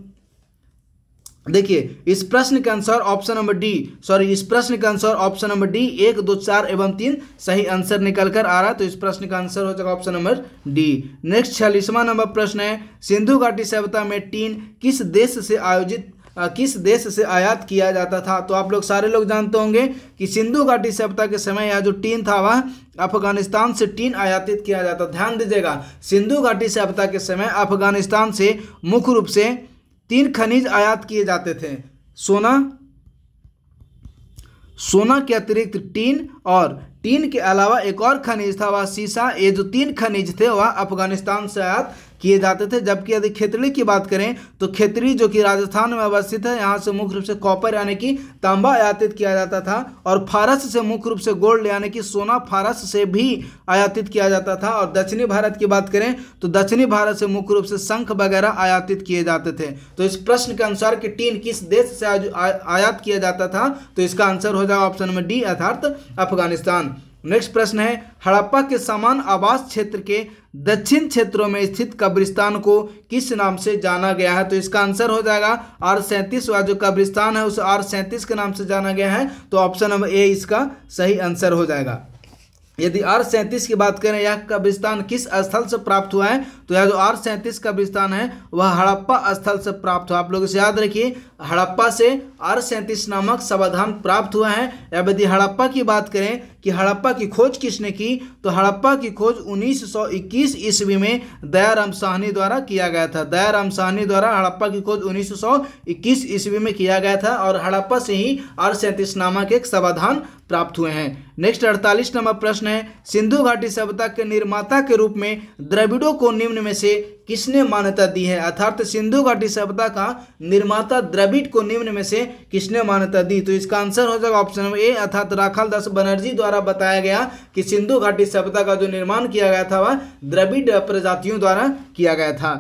Speaker 1: देखिए इस प्रश्न का answer option number D sorry इस प्रश्न का आंसर ऑप्शन नंबर डी एक दो चार एवं तीन सही आंसर निकल कर आ रहा है तो इस प्रश्न का आंसर हो जाएगा ऑप्शन नंबर डी नेक्स्ट छियालीसवा नंबर प्रश्न है सिंधु घाटी सभ्यता में टीन किस देश से आयोजित किस देश से आयात किया जाता था तो आप लोग सारे लोग जानते होंगे कि सिंधु घाटी सभ्यता के समय यह जो टीन था वह अफगानिस्तान से टीन आयातित किया जाता ध्यान दीजिएगा सिंधु घाटी सभ्यता के समय अफगानिस्तान से मुख्य रूप से तीन खनिज आयात किए जाते थे सोना सोना के अतिरिक्त टीन और टीन के अलावा एक और खनिज था वह शीशा ये जो तीन खनिज थे वह अफगानिस्तान से आयात किए जाते थे जबकि यदि खेतरी की बात करें तो खेतरी जो कि राजस्थान में अवस्थित है यहाँ से मुख्य रूप से कॉपर यानी कि तांबा आयातित किया जाता था और फारस से मुख्य रूप से गोल्ड यानी कि सोना फारस से भी आयातित किया जाता था और दक्षिणी भारत की बात करें तो दक्षिणी भारत से मुख्य रूप से शंख वगैरह आयातित किए जाते थे तो इस प्रश्न के अनुसार कि टीन किस देश से आयात किया जाता था तो इसका आंसर हो जाएगा ऑप्शन में डी अर्थात अफगानिस्तान नेक्स्ट प्रश्न है हड़प्पा के समान आवास क्षेत्र के दक्षिण क्षेत्रों में स्थित कब्रिस्तान को किस नाम से जाना गया है तो इसका आंसर हो जाएगा आर सैंतीस जो कब्रिस्तान है उस आर सैंतीस के नाम से जाना गया है तो ऑप्शन नंबर ए इसका सही आंसर हो जाएगा यदि आर सैंतीस की बात करें यह कब्रिस्तान किस स्थल से प्राप्त हुआ है तो यह जो आर सैंतीस कब्रिस्तान है वह हड़प्पा स्थल से प्राप्त हुआ आप लोग इसे याद रखिए हड़प्पा से आर सैंतीस नामक समाधान प्राप्त हुआ है या यदि हड़प्पा की बात करें कि हड़प्पा की खोज किसने की तो हड़प्पा की खोज 1921 ईस्वी में दयाराम साहनी द्वारा किया गया था दयाराम साहनी द्वारा हड़प्पा की खोज 1921 ईस्वी में किया गया था और हड़प्पा से ही आर सैंतीस नामक एक समाधान प्राप्त हुए हैं नेक्स्ट अड़तालीस नंबर प्रश्न है सिंधु घाटी सभ्यता के निर्माता के रूप में द्रविड़ों को निम्न निम्न में से किसने मान्यता दी है अर्थात सिंधु घाटी सभ्यता का निर्माता द्रविड़ को निम्न में से किसने मान्यता दी तो इसका आंसर हो जाएगा ऑप्शन ए अर्थात राखाल दास बनर्जी द्वारा बताया गया कि सिंधु घाटी सभ्यता का जो निर्माण किया गया था वह द्रविड़ प्रजातियों द्वारा किया गया था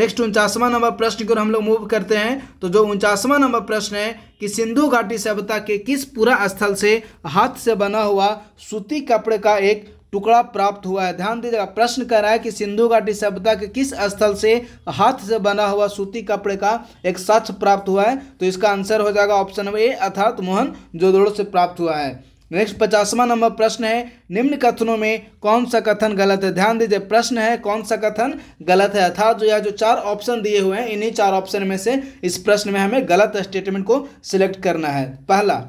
Speaker 1: नेक्स्ट उनचासवा नंबर प्रश्न की ओर हम लोग मूव करते हैं तो जो उनचासवा नंबर प्रश्न है कि सिंधु घाटी सभ्यता के किस पूरा स्थल से हाथ से बना हुआ सूती कपड़े का एक टुकड़ा प्राप्त हुआ है ध्यान दीजिएगा प्रश्न कर रहा है कि सिंधु घाटी सभ्यता के किस स्थल से हाथ से बना हुआ सूती कपड़े का एक साक्ष प्राप्त हुआ है तो इसका आंसर हो जाएगा ऑप्शन ए अर्थात मोहन जोदड़ो से प्राप्त हुआ है नेक्स्ट पचासवा नंबर प्रश्न है निम्न कथनों में कौन सा कथन गलत है ध्यान दीजिए प्रश्न है कौन सा कथन गलत है अर्थात जो यह जो चार ऑप्शन दिए हुए हैं इन्हीं चार ऑप्शन में से इस प्रश्न में हमें गलत स्टेटमेंट को सिलेक्ट करना है पहला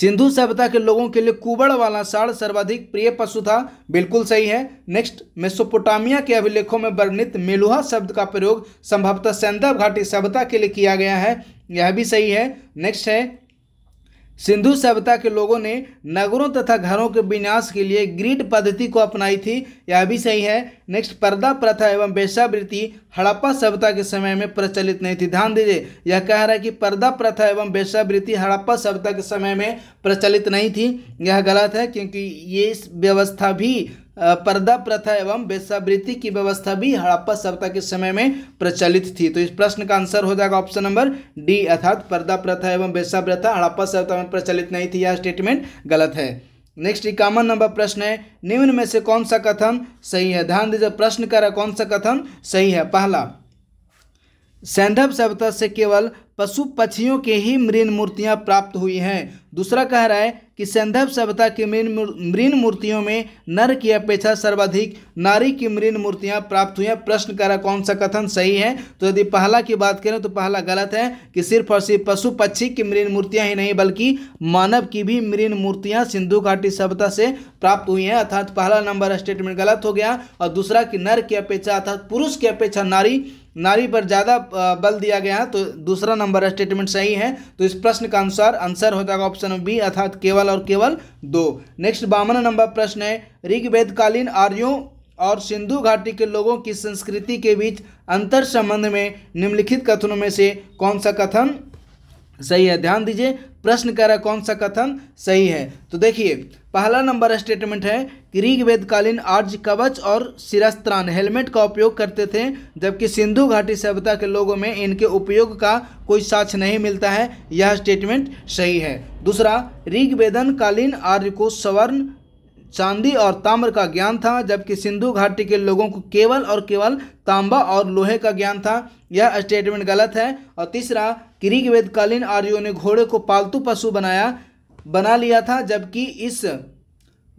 Speaker 1: सिंधु सभ्यता के लोगों के लिए कुबड़ वाला साढ़ सर्वाधिक प्रिय पशु था बिल्कुल सही है नेक्स्ट मेसोपोटामिया के अभिलेखों में वर्णित मेलुहा शब्द का प्रयोग संभवतः सैंदव घाटी सभ्यता के लिए किया गया है यह भी सही है नेक्स्ट है सिंधु सभ्यता के लोगों ने नगरों तथा घरों के विनाश के लिए ग्रिड पद्धति को अपनाई थी यह भी सही है नेक्स्ट पर्दा प्रथा एवं वेश्यावृत्ति हड़प्पा सभ्यता के समय में प्रचलित नहीं थी ध्यान दीजिए यह कह रहा है कि पर्दा प्रथा एवं वेश्यावृत्ति हड़प्पा सभ्यता के समय में प्रचलित नहीं थी यह गलत है क्योंकि ये व्यवस्था भी पर्दा प्रथा एवं वेशावृत्ति की व्यवस्था भी हड़प्पा सभ्यता के समय में प्रचलित थी तो इस प्रश्न का आंसर हो जाएगा ऑप्शन नंबर डी अर्थात पर्दा प्रथा एवं प्रथा हड़प्पा सभ्यता में प्रचलित नहीं थी यह स्टेटमेंट गलत है नेक्स्ट इक्यावन नंबर प्रश्न है निम्न में से कौन सा कथन सही है ध्यान दीजिए प्रश्न कर कौन सा कथन सही है पहला सैंधव सभ्यता से केवल पशु पक्षियों के ही मृन मूर्तियां प्राप्त हुई हैं दूसरा कह रहा है कि संदर्भ सभ्यता की मृण मूर्तियों में नर की अपेक्षा सर्वाधिक नारी की मृण मूर्तियां प्राप्त हुई हैं प्रश्न करा कौन सा कथन सही है तो यदि पहला की बात करें तो पहला गलत है कि सिर्फ और सिर्फ पशु पक्षी की मृण मूर्तियां ही नहीं बल्कि मानव की भी मृण मूर्तियां सिंधु घाटी सभ्यता से प्राप्त हुई हैं अर्थात पहला नंबर स्टेटमेंट गलत हो गया और दूसरा कि नर की अपेक्षा अर्थात पुरुष की अपेक्षा नारी नारी पर ज़्यादा बल दिया गया है तो दूसरा नंबर स्टेटमेंट सही है तो इस प्रश्न का अनुसार आंसर हो जाएगा ऑप्शन बी अर्थात केवल और केवल दो नेक्स्ट बावन नंबर प्रश्न है ऋग्वेदकालीन आर्यों और सिंधु घाटी के लोगों की संस्कृति के बीच अंतर संबंध में निम्नलिखित कथनों में से कौन सा कथन सही है ध्यान दीजिए प्रश्न कह रहा कौन सा कथन सही है तो देखिए पहला नंबर स्टेटमेंट है कि ऋग्वेदकालीन आर्ज कवच और सिरस्त्राण हेलमेट का उपयोग करते थे जबकि सिंधु घाटी सभ्यता के लोगों में इनके उपयोग का कोई साक्ष्य नहीं मिलता है यह स्टेटमेंट सही है दूसरा ऋग्वेदनकालीन आर्य को स्वर्ण चांदी और ताम्र का ज्ञान था जबकि सिंधु घाटी के लोगों को केवल और केवल तांबा और लोहे का ज्ञान था यह स्टेटमेंट गलत है और तीसरा कि ऋग्वेदकालीन आर्यों ने घोड़े को पालतू पशु बनाया बना लिया था जबकि इस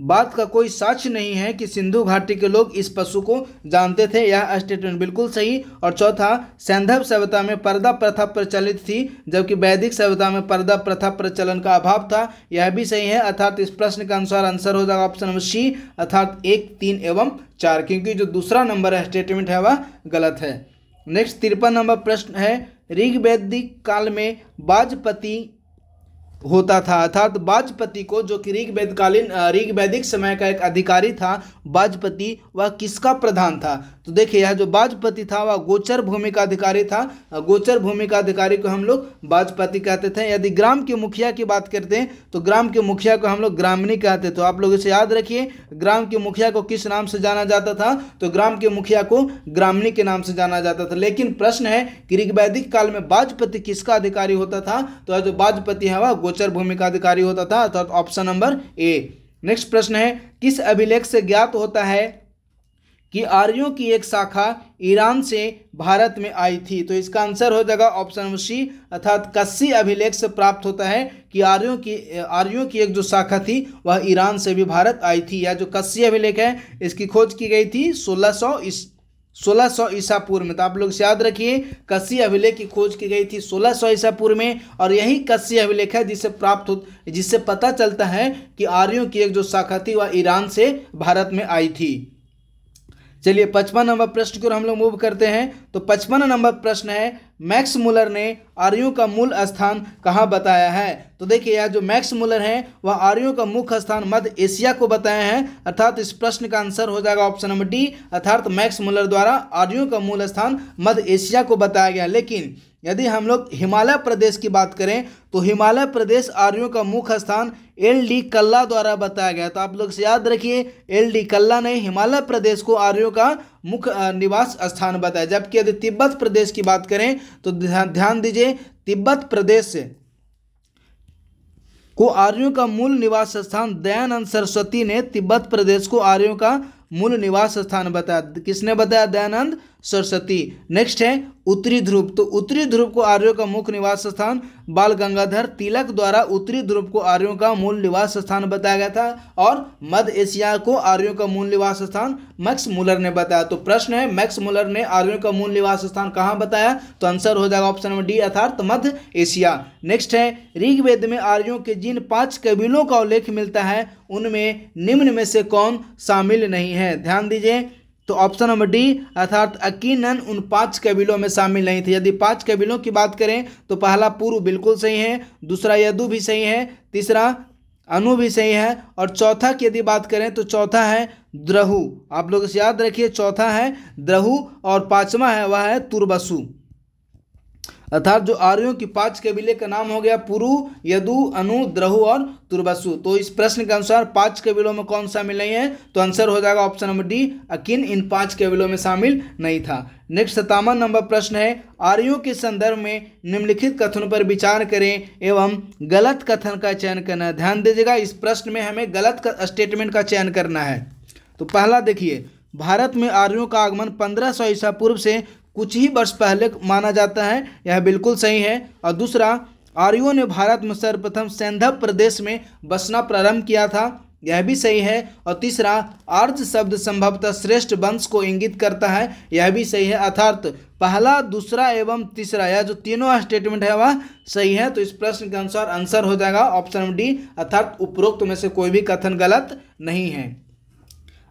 Speaker 1: बात का कोई साक्ष्य नहीं है कि सिंधु घाटी के लोग इस पशु को जानते थे यह स्टेटमेंट बिल्कुल सही और चौथा सैंधव सभ्यता में पर्दा प्रथा प्रचलित थी जबकि वैदिक सभ्यता में पर्दा प्रथा प्रचलन का अभाव था यह भी सही है अर्थात इस प्रश्न का अनुसार आंसर हो जाएगा ऑप्शन नंबर सी अर्थात एक तीन एवं चार क्योंकि जो दूसरा नंबर है स्टेटमेंट है वह गलत है नेक्स्ट तिरपन नंबर प्रश्न है ऋग्वैदिक काल में बाजपति होता था अर्थात बाजपति को जो कि ऋग्वेदकालीन ऋग्वैदिक समय का एक अधिकारी था बाजपति वह किसका प्रधान था तो देखिए यह जो बाजपति था वह गोचर भूमि का अधिकारी था गोचर भूमि का अधिकारी को हम लोग बाजपति कहते थे यदि ग्राम के मुखिया की बात करते हैं तो ग्राम के मुखिया को हम लोग ग्रामीणी कहते तो आप लोग इसे याद रखिए ग्राम के मुखिया को किस नाम से जाना जाता था तो ग्राम के मुखिया को ग्रामीणी के नाम से जाना जाता था लेकिन प्रश्न है कि ऋग्वैदिक काल में बाजपति किसका अधिकारी होता था तो यह जो बाजपति है वह गोचर भूमि का अधिकारी होता था अर्थात ऑप्शन नंबर ए नेक्स्ट प्रश्न है किस अभिलेख से ज्ञात होता है कि आर्यों की एक शाखा ईरान से भारत में आई थी तो इसका आंसर हो जाएगा ऑप्शन नंबर सी अर्थात कस्सी अभिलेख से प्राप्त होता है कि आर्यों की आर्यों की एक जो शाखा थी वह ईरान से भी भारत आई थी या जो कस्सी अभिलेख है इसकी खोज की गई थी सोलह सौ सोलह सौ ईसा पूर्व में तो आप लोग याद रखिए कसी अभिलेख की खोज की गई थी सोलह सौ ईसा पूर्व में और यही कसी अभिलेख है जिससे प्राप्त हो जिससे पता चलता है कि आर्यों की एक जो शाखा थी वह ईरान से भारत में आई थी चलिए पचपन नंबर प्रश्न की ओर हम लोग मूव करते हैं तो पचपन नंबर प्रश्न है मैक्स मूलर ने आर्यों का मूल स्थान कहाँ बताया है तो देखिए यह जो मैक्स मूलर हैं वह आर्यो का मुख्य स्थान मध्य एशिया को बताया है अर्थात इस प्रश्न का आंसर हो जाएगा ऑप्शन नंबर डी अर्थात मैक्स मूलर द्वारा आर्यों का मूल स्थान मध्य एशिया को बताया गया लेकिन यदि हम लोग हिमालय प्रदेश की बात करें तो हिमालय प्रदेश आर्यों का मुख्य स्थान एल डी कल्ला द्वारा बताया गया तो आप लोग से याद रखिए एल डी कल्ला ने हिमालय प्रदेश को आर्यों का मुख्य निवास स्थान बताया जबकि यदि तिब्बत प्रदेश की बात करें तो ध्यान दीजिए तिब्बत प्रदेश से को आर्यों का मूल निवास स्थान दयानंद सरस्वती ने तिब्बत प्रदेश को आर्यों का मूल निवास स्थान बताया किसने बताया दयानंद सरस्वती नेक्स्ट है उत्तरी ध्रुव तो उत्तरी ध्रुव को आर्यों का मुख्य निवास स्थान बाल गंगाधर तिलक द्वारा उत्तरी ध्रुव को आर्यों का मूल निवास स्थान बताया गया था और मध्य एशिया को आर्यों का मूल निवास स्थान मैक्स मुलर ने बताया तो प्रश्न है मैक्स मुलर ने आर्यों का मूल निवास स्थान कहाँ बताया तो आंसर हो जाएगा ऑप्शन नंबर डी अर्थात मध्य एशिया नेक्स्ट है ऋग्वेद में आर्यों के जिन पांच कबीलों का उल्लेख मिलता है उनमें निम्न में से कौन शामिल नहीं है ध्यान दीजिए तो ऑप्शन नंबर डी अर्थात अकीनन उन पांच कबीलों में शामिल नहीं थे यदि पांच कबीलों की बात करें तो पहला पूर्व बिल्कुल सही है दूसरा यदु भी सही है तीसरा अनु भी सही है और चौथा की यदि बात करें तो चौथा है द्रहु आप लोग इसे याद रखिए चौथा है द्रहु और पांचवा है वह है तुरबसु अर्थात जो आर्यों की पांच कबीले का नाम हो गया पुरु यदु अनु द्रहु और तुर्बसु तो इस प्रश्न के अनुसार पांच कबीलों में कौन शामिल नहीं है तो आंसर हो जाएगा ऑप्शन नंबर डी अकिन इन पांच कबीलों में शामिल नहीं था नेक्स्ट सतावन नंबर प्रश्न है आर्यों के संदर्भ में निम्नलिखित कथन पर विचार करें एवं गलत कथन का चयन करना है ध्यान दीजिएगा इस प्रश्न में हमें गलत स्टेटमेंट का चयन करना है तो पहला देखिए भारत में आर्यों का आगमन 1500 ईसा पूर्व से कुछ ही वर्ष पहले माना जाता है यह बिल्कुल सही है और दूसरा आर्यों ने भारत में सर्वप्रथम सैंधव प्रदेश में बसना प्रारंभ किया था यह भी सही है और तीसरा आर्ज शब्द संभवतः श्रेष्ठ वंश को इंगित करता है यह भी सही है अर्थात पहला दूसरा एवं तीसरा यह जो तीनों स्टेटमेंट है वह सही है तो इस प्रश्न के अनुसार आंसर हो जाएगा ऑप्शन डी अर्थात उपरोक्त में से कोई भी कथन गलत नहीं है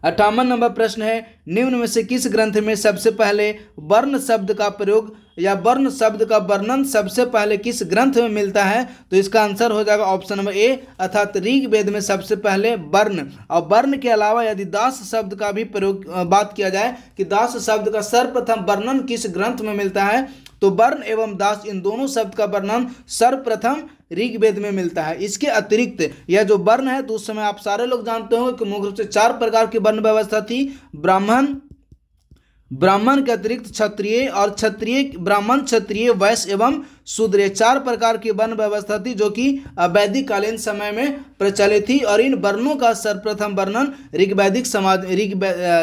Speaker 1: अट्ठावन नंबर प्रश्न है निम्न में से किस ग्रंथ में सबसे पहले वर्ण शब्द का प्रयोग या वर्ण शब्द का वर्णन सबसे पहले किस ग्रंथ में मिलता है तो इसका आंसर हो जाएगा ऑप्शन नंबर ए अर्थात ऋग्वेद में सबसे पहले वर्ण और वर्ण के अलावा यदि दास शब्द का भी प्रयोग बात किया जाए कि दास शब्द का सर्वप्रथम वर्णन किस ग्रंथ में मिलता है तो वर्ण एवं दास इन दोनों शब्द का वर्णन सर्वप्रथम ऋग्वेद में मिलता है इसके अतिरिक्त यह जो वर्ण है तो उस समय आप सारे लोग जानते हो कि मुख्य रूप से चार प्रकार की वर्ण व्यवस्था थी ब्राह्मण ब्राह्मण के अतिरिक्त क्षत्रिय और क्षत्रिय ब्राह्मण क्षत्रिय वैश्य एवं शूद्र चार प्रकार की वर्ण व्यवस्था थी जो कि वैदिक कालीन समय में प्रचलित थी और इन वर्णों का सर्वप्रथम वर्णन ऋग्वैदिक समाज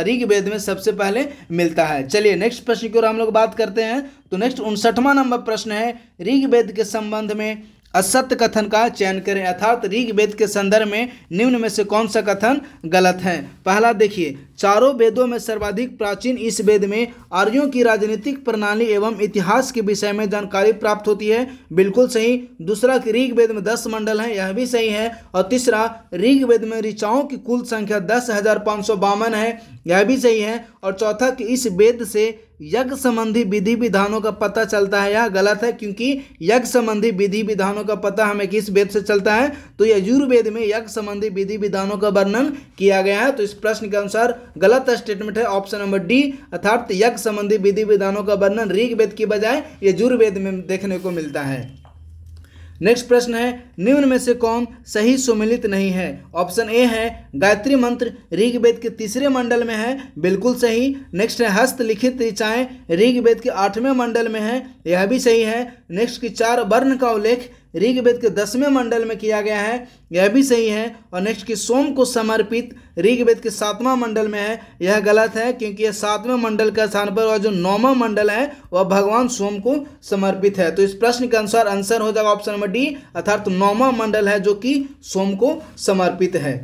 Speaker 1: ऋग्वेद में सबसे पहले मिलता है चलिए नेक्स्ट प्रश्न की ओर हम लोग बात करते हैं तो नेक्स्ट उनसठवां नंबर प्रश्न है ऋग्वेद के संबंध में असत्य कथन का चयन करें अर्थात ऋग्वेद के संदर्भ में निम्न में से कौन सा कथन गलत है पहला देखिए चारों वेदों में सर्वाधिक प्राचीन इस वेद में आर्यों की राजनीतिक प्रणाली एवं इतिहास के विषय में जानकारी प्राप्त होती है बिल्कुल सही दूसरा कि ऋग वेद में दस मंडल हैं यह भी सही है और तीसरा ऋग वेद में ऋचाओं की कुल संख्या दस हजार पाँच सौ बावन है यह भी सही है और चौथा कि इस वेद से यज्ञ संबंधी विधि विधानों का पता चलता है यह गलत है क्योंकि यज्ञ संबंधी विधि विधानों का पता हमें किस वेद से चलता है तो यजुर्वेद में यज्ञ संबंधी विधि विधानों का वर्णन किया गया है तो इस प्रश्न के अनुसार गलत स्टेटमेंट है ऑप्शन नंबर डी अर्थात यज्ञ संबंधी विधि विधानों का वर्णन ऋग वेद की बजाय यजुर्वेद में देखने को मिलता है नेक्स्ट प्रश्न है निम्न में से कौन सही सुमिलित नहीं है ऑप्शन ए है गायत्री मंत्र ऋग्वेद के तीसरे मंडल में है बिल्कुल सही नेक्स्ट है हस्तलिखित ऋचाएँ ऋग्वेद के आठवें मंडल में है यह भी सही है नेक्स्ट की चार वर्ण का उल्लेख ऋग्वेद के दसवें मंडल में किया गया है यह भी सही है और नेक्स्ट कि सोम को समर्पित ऋग्वेद के सातवां मंडल में है यह गलत है क्योंकि यह सातवें मंडल के स्थान पर और जो नौवा मंडल है वह भगवान सोम को समर्पित है तो इस प्रश्न के अनुसार आंसर हो जाएगा ऑप्शन नंबर डी अर्थात नौवा मंडल है जो कि सोम को समर्पित है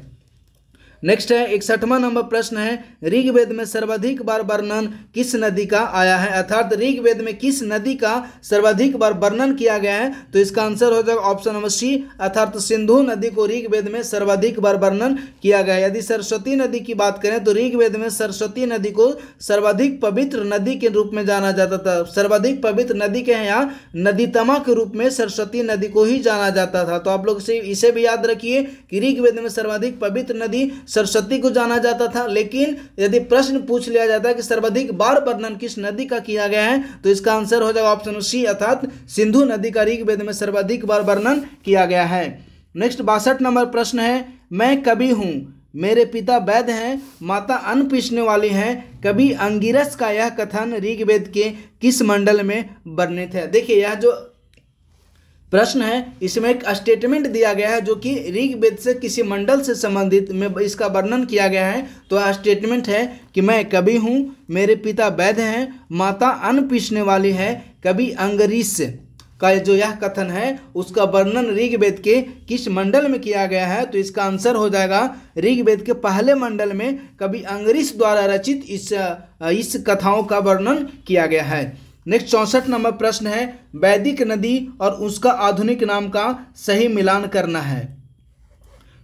Speaker 1: नेक्स्ट है इकसठवा नंबर प्रश्न है ऋग्वेद में सर्वाधिक बार वर्णन किस नदी का आया है अर्थात ऋग्वेद में किस नदी का सर्वाधिक बार वर्णन किया गया है तो इसका आंसर हो जाएगा ऑप्शन नंबर सी अर्थात सिंधु नदी को ऋग्वेद में सर्वाधिक बार वर्णन किया गया यदि सरस्वती नदी की बात करें तो ऋग्वेद में सरस्वती नदी को सर्वाधिक पवित्र नदी के रूप में जाना जाता था सर्वाधिक पवित्र नदी के हैं यहाँ नदीतमा के रूप में सरस्वती नदी को ही जाना जाता था तो आप लोग इसे भी याद रखिए कि ऋग्वेद में सर्वाधिक पवित्र नदी सरस्वती को जाना जाता था लेकिन यदि प्रश्न पूछ लिया जाता है कि सर्वाधिक बार वर्णन किस नदी का किया गया है तो इसका आंसर हो जाएगा ऑप्शन सी अर्थात सिंधु नदी का ऋग्वेद में सर्वाधिक बार वर्णन किया गया है नेक्स्ट बासठ नंबर प्रश्न है मैं कभी हूँ मेरे पिता वैद्य हैं माता अन्न पीसने वाली हैं कभी अंगिरस का यह कथन ऋग्वेद के किस मंडल में वर्णित है देखिए यह जो प्रश्न है इसमें एक स्टेटमेंट दिया गया है जो कि ऋग्वेद से किसी मंडल से संबंधित में इसका वर्णन किया गया है तो स्टेटमेंट है कि मैं कवि हूँ मेरे पिता वैद्य हैं माता अन्न पीसने वाली है कवि अंगरीस का जो यह कथन है उसका वर्णन ऋग्वेद के किस मंडल में किया गया है तो इसका आंसर हो जाएगा ऋग्वेद के पहले मंडल में कवि अंगरीस द्वारा रचित इस इस कथाओं का वर्णन किया गया है नेक्स्ट चौंसठ नंबर प्रश्न है वैदिक नदी और उसका आधुनिक नाम का सही मिलान करना है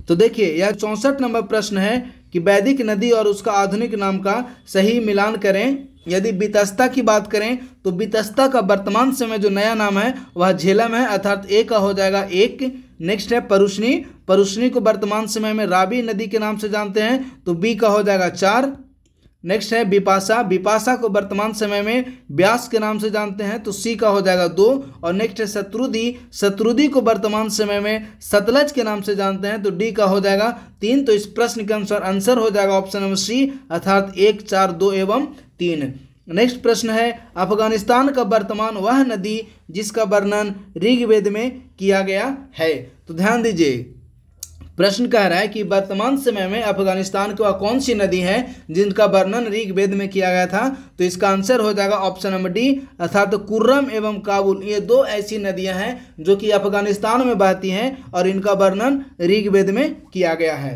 Speaker 1: तो देखिए यह चौंसठ नंबर प्रश्न है कि वैदिक नदी और उसका आधुनिक नाम का सही मिलान करें यदि बितस्ता की बात करें तो बितस्ता का वर्तमान समय जो नया नाम है वह झेलम है अर्थात ए का हो जाएगा एक नेक्स्ट है परुष्णी परुष्णी को वर्तमान समय में रावी नदी के नाम से जानते हैं तो बी का हो जाएगा चार नेक्स्ट है बिपाशा बिपाशा को वर्तमान समय में व्यास के नाम से जानते हैं तो सी का हो जाएगा दो और नेक्स्ट है शत्रुदी शत्रुदी को वर्तमान समय में सतलज के नाम से जानते हैं तो डी का हो जाएगा तीन तो इस प्रश्न के अनुसार आंसर हो जाएगा ऑप्शन नंबर सी अर्थात एक चार दो एवं तीन नेक्स्ट प्रश्न है अफगानिस्तान का वर्तमान वह नदी जिसका वर्णन ऋग्वेद में किया गया है तो ध्यान दीजिए प्रश्न कह रहा है कि वर्तमान समय में अफगानिस्तान की वह कौन सी नदी है जिनका वर्णन ऋग्वेद में किया गया था तो इसका आंसर हो जाएगा ऑप्शन नंबर डी अर्थात कुर्रम एवं काबुल ये दो ऐसी नदियां हैं जो कि अफगानिस्तान में बहती हैं और इनका वर्णन ऋग्वेद में किया गया है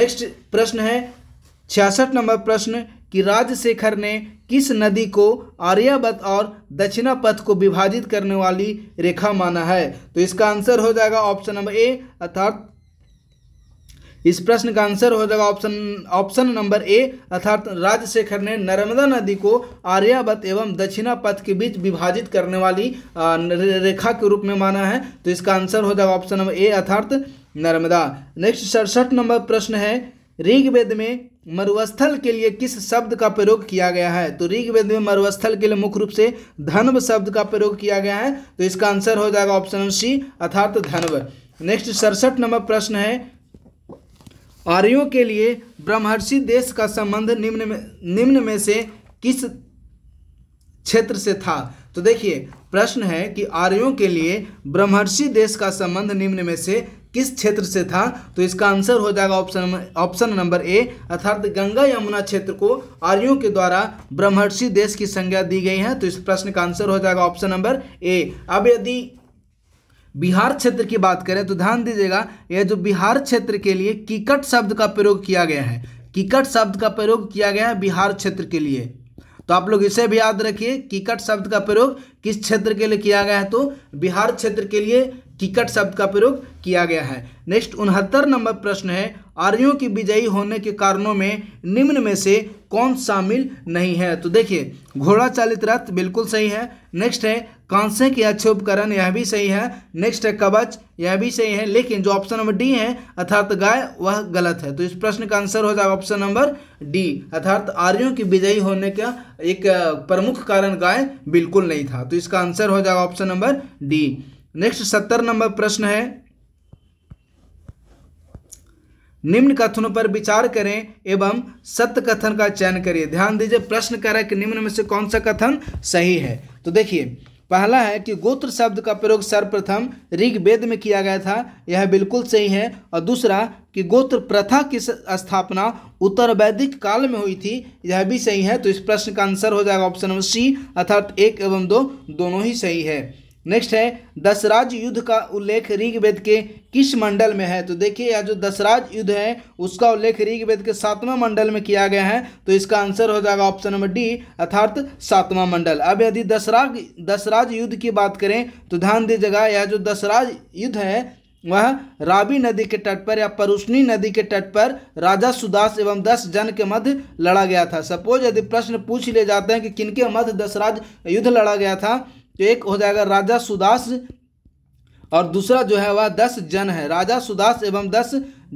Speaker 1: नेक्स्ट प्रश्न है छियासठ नंबर प्रश्न कि राजशेखर ने किस नदी को आर्यावत और दक्षिणा पथ को विभाजित करने वाली रेखा माना है तो इसका आंसर हो जाएगा ऑप्शन नंबर ए अर्थात इस प्रश्न का आंसर हो जाएगा ऑप्शन ऑप्शन नंबर ए अर्थात राजशेखर ने नर्मदा नदी को आर्यावत एवं दक्षिणा पथ के बीच विभाजित करने वाली रेखा के रूप में माना है तो इसका आंसर हो जाएगा ऑप्शन नंबर ए अर्थात नर्मदा नेक्स्ट सड़सठ नंबर प्रश्न है ऋग्वेद में मरुस्थल के लिए किस शब्द का प्रयोग किया गया है तो ऋग्वेद में मरुस्थल के लिए मुख्य रूप से धनव शब्द का प्रयोग किया गया है तो इसका आंसर हो जाएगा ऑप्शन सी अर्थात धनव नेक्स्ट सड़सठ नंबर प्रश्न है आर्यों के लिए ब्रह्मर्षि देश का संबंध निम्न में निम्न में से किस क्षेत्र से था तो देखिए प्रश्न है कि आर्यों के लिए ब्रह्मर्षि देश का संबंध निम्न में से किस क्षेत्र से था तो इसका आंसर हो जाएगा ऑप्शन ऑप्शन नंबर ए अर्थात गंगा यमुना क्षेत्र को आर्यों के द्वारा ब्रह्मर्षि देश की संज्ञा दी गई है तो इस प्रश्न का आंसर हो जाएगा ऑप्शन नंबर ए अब यदि बिहार क्षेत्र की बात करें तो ध्यान दीजिएगा यह जो बिहार क्षेत्र के लिए किकट शब्द का प्रयोग किया गया है किकट शब्द का प्रयोग किया गया है बिहार क्षेत्र के लिए तो आप लोग इसे भी याद रखिए किकट शब्द का प्रयोग किस क्षेत्र के लिए किया गया है तो बिहार क्षेत्र के लिए किकट शब्द का प्रयोग किया गया है नेक्स्ट उनहत्तर नंबर प्रश्न है आर्यों की विजयी होने के कारणों में निम्न में से कौन शामिल नहीं है तो देखिए घोड़ा चालित रथ बिल्कुल सही है नेक्स्ट है कांसे के अच्छे उपकरण यह भी सही है नेक्स्ट है कवच यह भी सही है लेकिन जो ऑप्शन नंबर डी है अर्थात गाय वह गलत है तो इस प्रश्न का आंसर हो जाएगा ऑप्शन नंबर डी अर्थात आर्यों की विजयी होने का एक प्रमुख कारण गाय बिल्कुल नहीं था तो इसका आंसर हो जाएगा ऑप्शन नंबर डी नेक्स्ट सत्तर नंबर प्रश्न है निम्न कथनों पर विचार करें एवं सत्य कथन का चयन करिए ध्यान दीजिए प्रश्न कह रहा है कि निम्न में से कौन सा कथन सही है तो देखिए पहला है कि गोत्र शब्द का प्रयोग सर्वप्रथम ऋग्वेद में किया गया था यह बिल्कुल सही है और दूसरा कि गोत्र प्रथा की स्थापना उत्तर वैदिक काल में हुई थी यह भी सही है तो इस प्रश्न का आंसर हो जाएगा ऑप्शन नंबर सी अर्थात एक एवं दो दोनों ही सही है नेक्स्ट है दसराज युद्ध का उल्लेख ऋग्वेद के किस मंडल में है तो देखिए यह जो दसराज युद्ध है उसका उल्लेख ऋग्वेद के सातवां मंडल में किया गया है तो इसका आंसर हो जाएगा ऑप्शन नंबर डी अर्थात सातवां मंडल अब यदि दसराज दसराज युद्ध की बात करें तो ध्यान दीजिएगा यह जो दसराज युद्ध है वह रावी नदी के तट पर या परुष्णी नदी के तट पर राजा सुदास एवं दस जन के मध्य लड़ा गया था सपोज यदि प्रश्न पूछ ले जाते हैं कि किनके मध्य दसराज युद्ध लड़ा गया था तो एक हो जाएगा राजा सुदास और दूसरा जो है वह दस जन है राजा सुदास एवं दस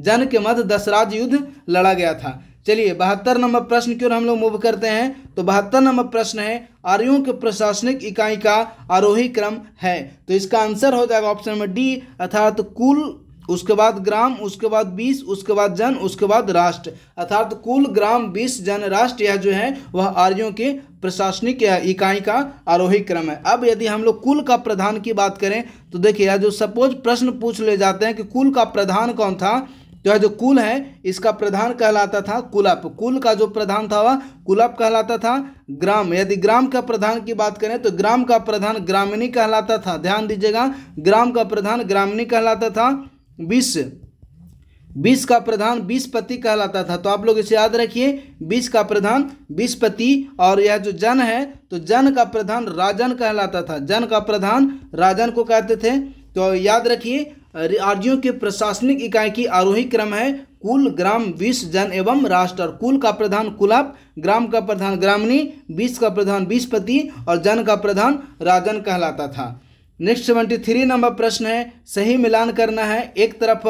Speaker 1: जन के मध्य दसराज युद्ध लड़ा गया था चलिए बहत्तर नंबर प्रश्न क्यों हम लोग मूव करते हैं तो बहत्तर नंबर प्रश्न है आर्यों के प्रशासनिक इकाई का आरोही क्रम है तो इसका आंसर हो जाएगा ऑप्शन नंबर डी अर्थात कुल उसके बाद ग्राम उसके बाद बीस उसके बाद जन उसके बाद राष्ट्र अर्थात कुल ग्राम बीस जन राष्ट्र यह जो है वह आर्यों के प्रशासनिक इकाई का आरोही क्रम है अब यदि हम लोग कुल का प्रधान की बात करें तो देखिए यह जो सपोज प्रश्न पूछ ले जाते हैं कि कुल का प्रधान कौन था तो यह जो कुल है इसका प्रधान कहलाता था कुलप कुल का जो प्रधान था वह कुलप कहलाता था ग्राम यदि ग्राम का प्रधान की बात करें तो ग्राम का प्रधान ग्रामीणी कहलाता था ध्यान दीजिएगा ग्राम का प्रधान ग्रामीणी कहलाता था विष विष का प्रधान बीसपति कहलाता था तो आप लोग इसे याद रखिए बीस का प्रधान बीसपति और यह जो जन है तो जन का प्रधान राजन कहलाता था जन का प्रधान राजन को कहते थे तो याद रखिए आर्यो के प्रशासनिक इकाई की आरोही क्रम है कुल ग्राम विष जन एवं राष्ट्र और कुल का प्रधान कुलप ग्राम का प्रधान ग्रामणी बीस का प्रधान विषपति और जन का प्रधान राजन कहलाता था नेक्स्ट सेवेंटी थ्री नंबर प्रश्न है सही मिलान करना है एक तरफ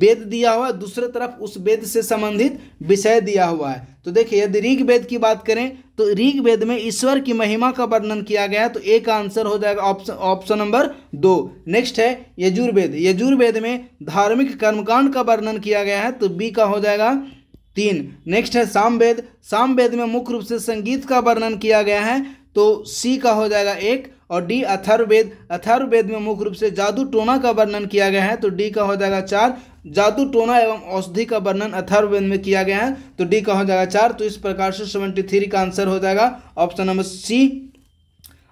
Speaker 1: वेद दिया हुआ है दूसरे तरफ उस वेद से संबंधित विषय दिया हुआ है तो देखिए यदि ऋग वेद की बात करें तो ऋग वेद में ईश्वर की महिमा का वर्णन किया गया है तो एक का आंसर हो जाएगा ऑप्शन ऑप्शन नंबर दो नेक्स्ट है यजुर्वेद यजुर्वेद में धार्मिक कर्मकांड का वर्णन किया गया है तो बी का हो जाएगा तीन नेक्स्ट है सामवेद सामवेद में मुख्य रूप से संगीत का वर्णन किया गया है तो सी का हो जाएगा एक और डी अथर्वेद अथर्वेद में मुख्य रूप से जादू टोना का वर्णन किया गया है तो डी का हो जाएगा चार जादू टोना एवं औषधि का वर्णन अथर्वेद में किया गया है तो डी का हो जाएगा चार तो इस प्रकार से सेवेंटी थ्री का आंसर हो जाएगा ऑप्शन नंबर सी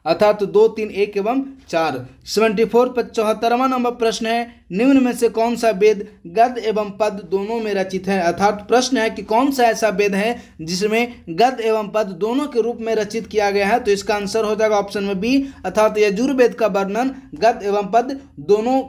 Speaker 1: अर्थात दो तीन एक एवं चार सेवेंटी फोर पर चौहत्तरवा नंबर प्रश्न है निम्न में से कौन सा वेद गद एवं पद दोनों में रचित है अर्थात प्रश्न है कि कौन सा ऐसा वेद है जिसमें गद एवं पद दोनों के रूप में रचित किया गया है तो इसका आंसर हो जाएगा ऑप्शन में बी अर्थात यजुर्वेद का वर्णन गद एवं पद दोनों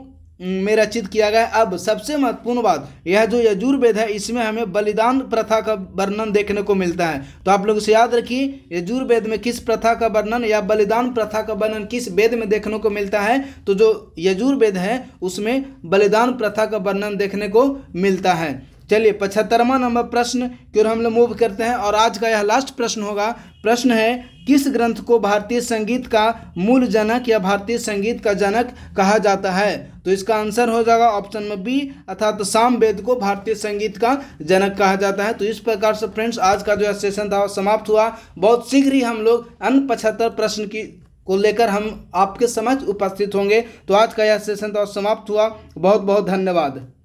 Speaker 1: में रचित किया गया अब सबसे महत्वपूर्ण बात यह जो यजुर्वेद है इसमें हमें बलिदान प्रथा का वर्णन देखने को मिलता है तो आप लोग से याद रखिए यजुर्वेद में किस प्रथा का वर्णन या बलिदान प्रथा का वर्णन किस वेद में देखने को मिलता है तो जो यजुर्वेद है उसमें बलिदान प्रथा का वर्णन देखने को मिलता है चलिए पचहत्तरवा नंबर प्रश्न की ओर हम लोग मूव करते हैं और आज का यह लास्ट प्रश्न होगा प्रश्न है किस ग्रंथ को भारतीय संगीत का मूल जनक या भारतीय संगीत का जनक कहा जाता है तो इसका आंसर हो जाएगा ऑप्शन में बी अर्थात तो साम वेद को भारतीय संगीत का जनक कहा जाता है तो इस प्रकार से फ्रेंड्स आज का जो सेशन था समाप्त हुआ बहुत शीघ्र ही हम लोग अन्य पचहत्तर प्रश्न की को लेकर हम आपके समक्ष उपस्थित होंगे तो आज का यह सेशन तो समाप्त हुआ बहुत बहुत धन्यवाद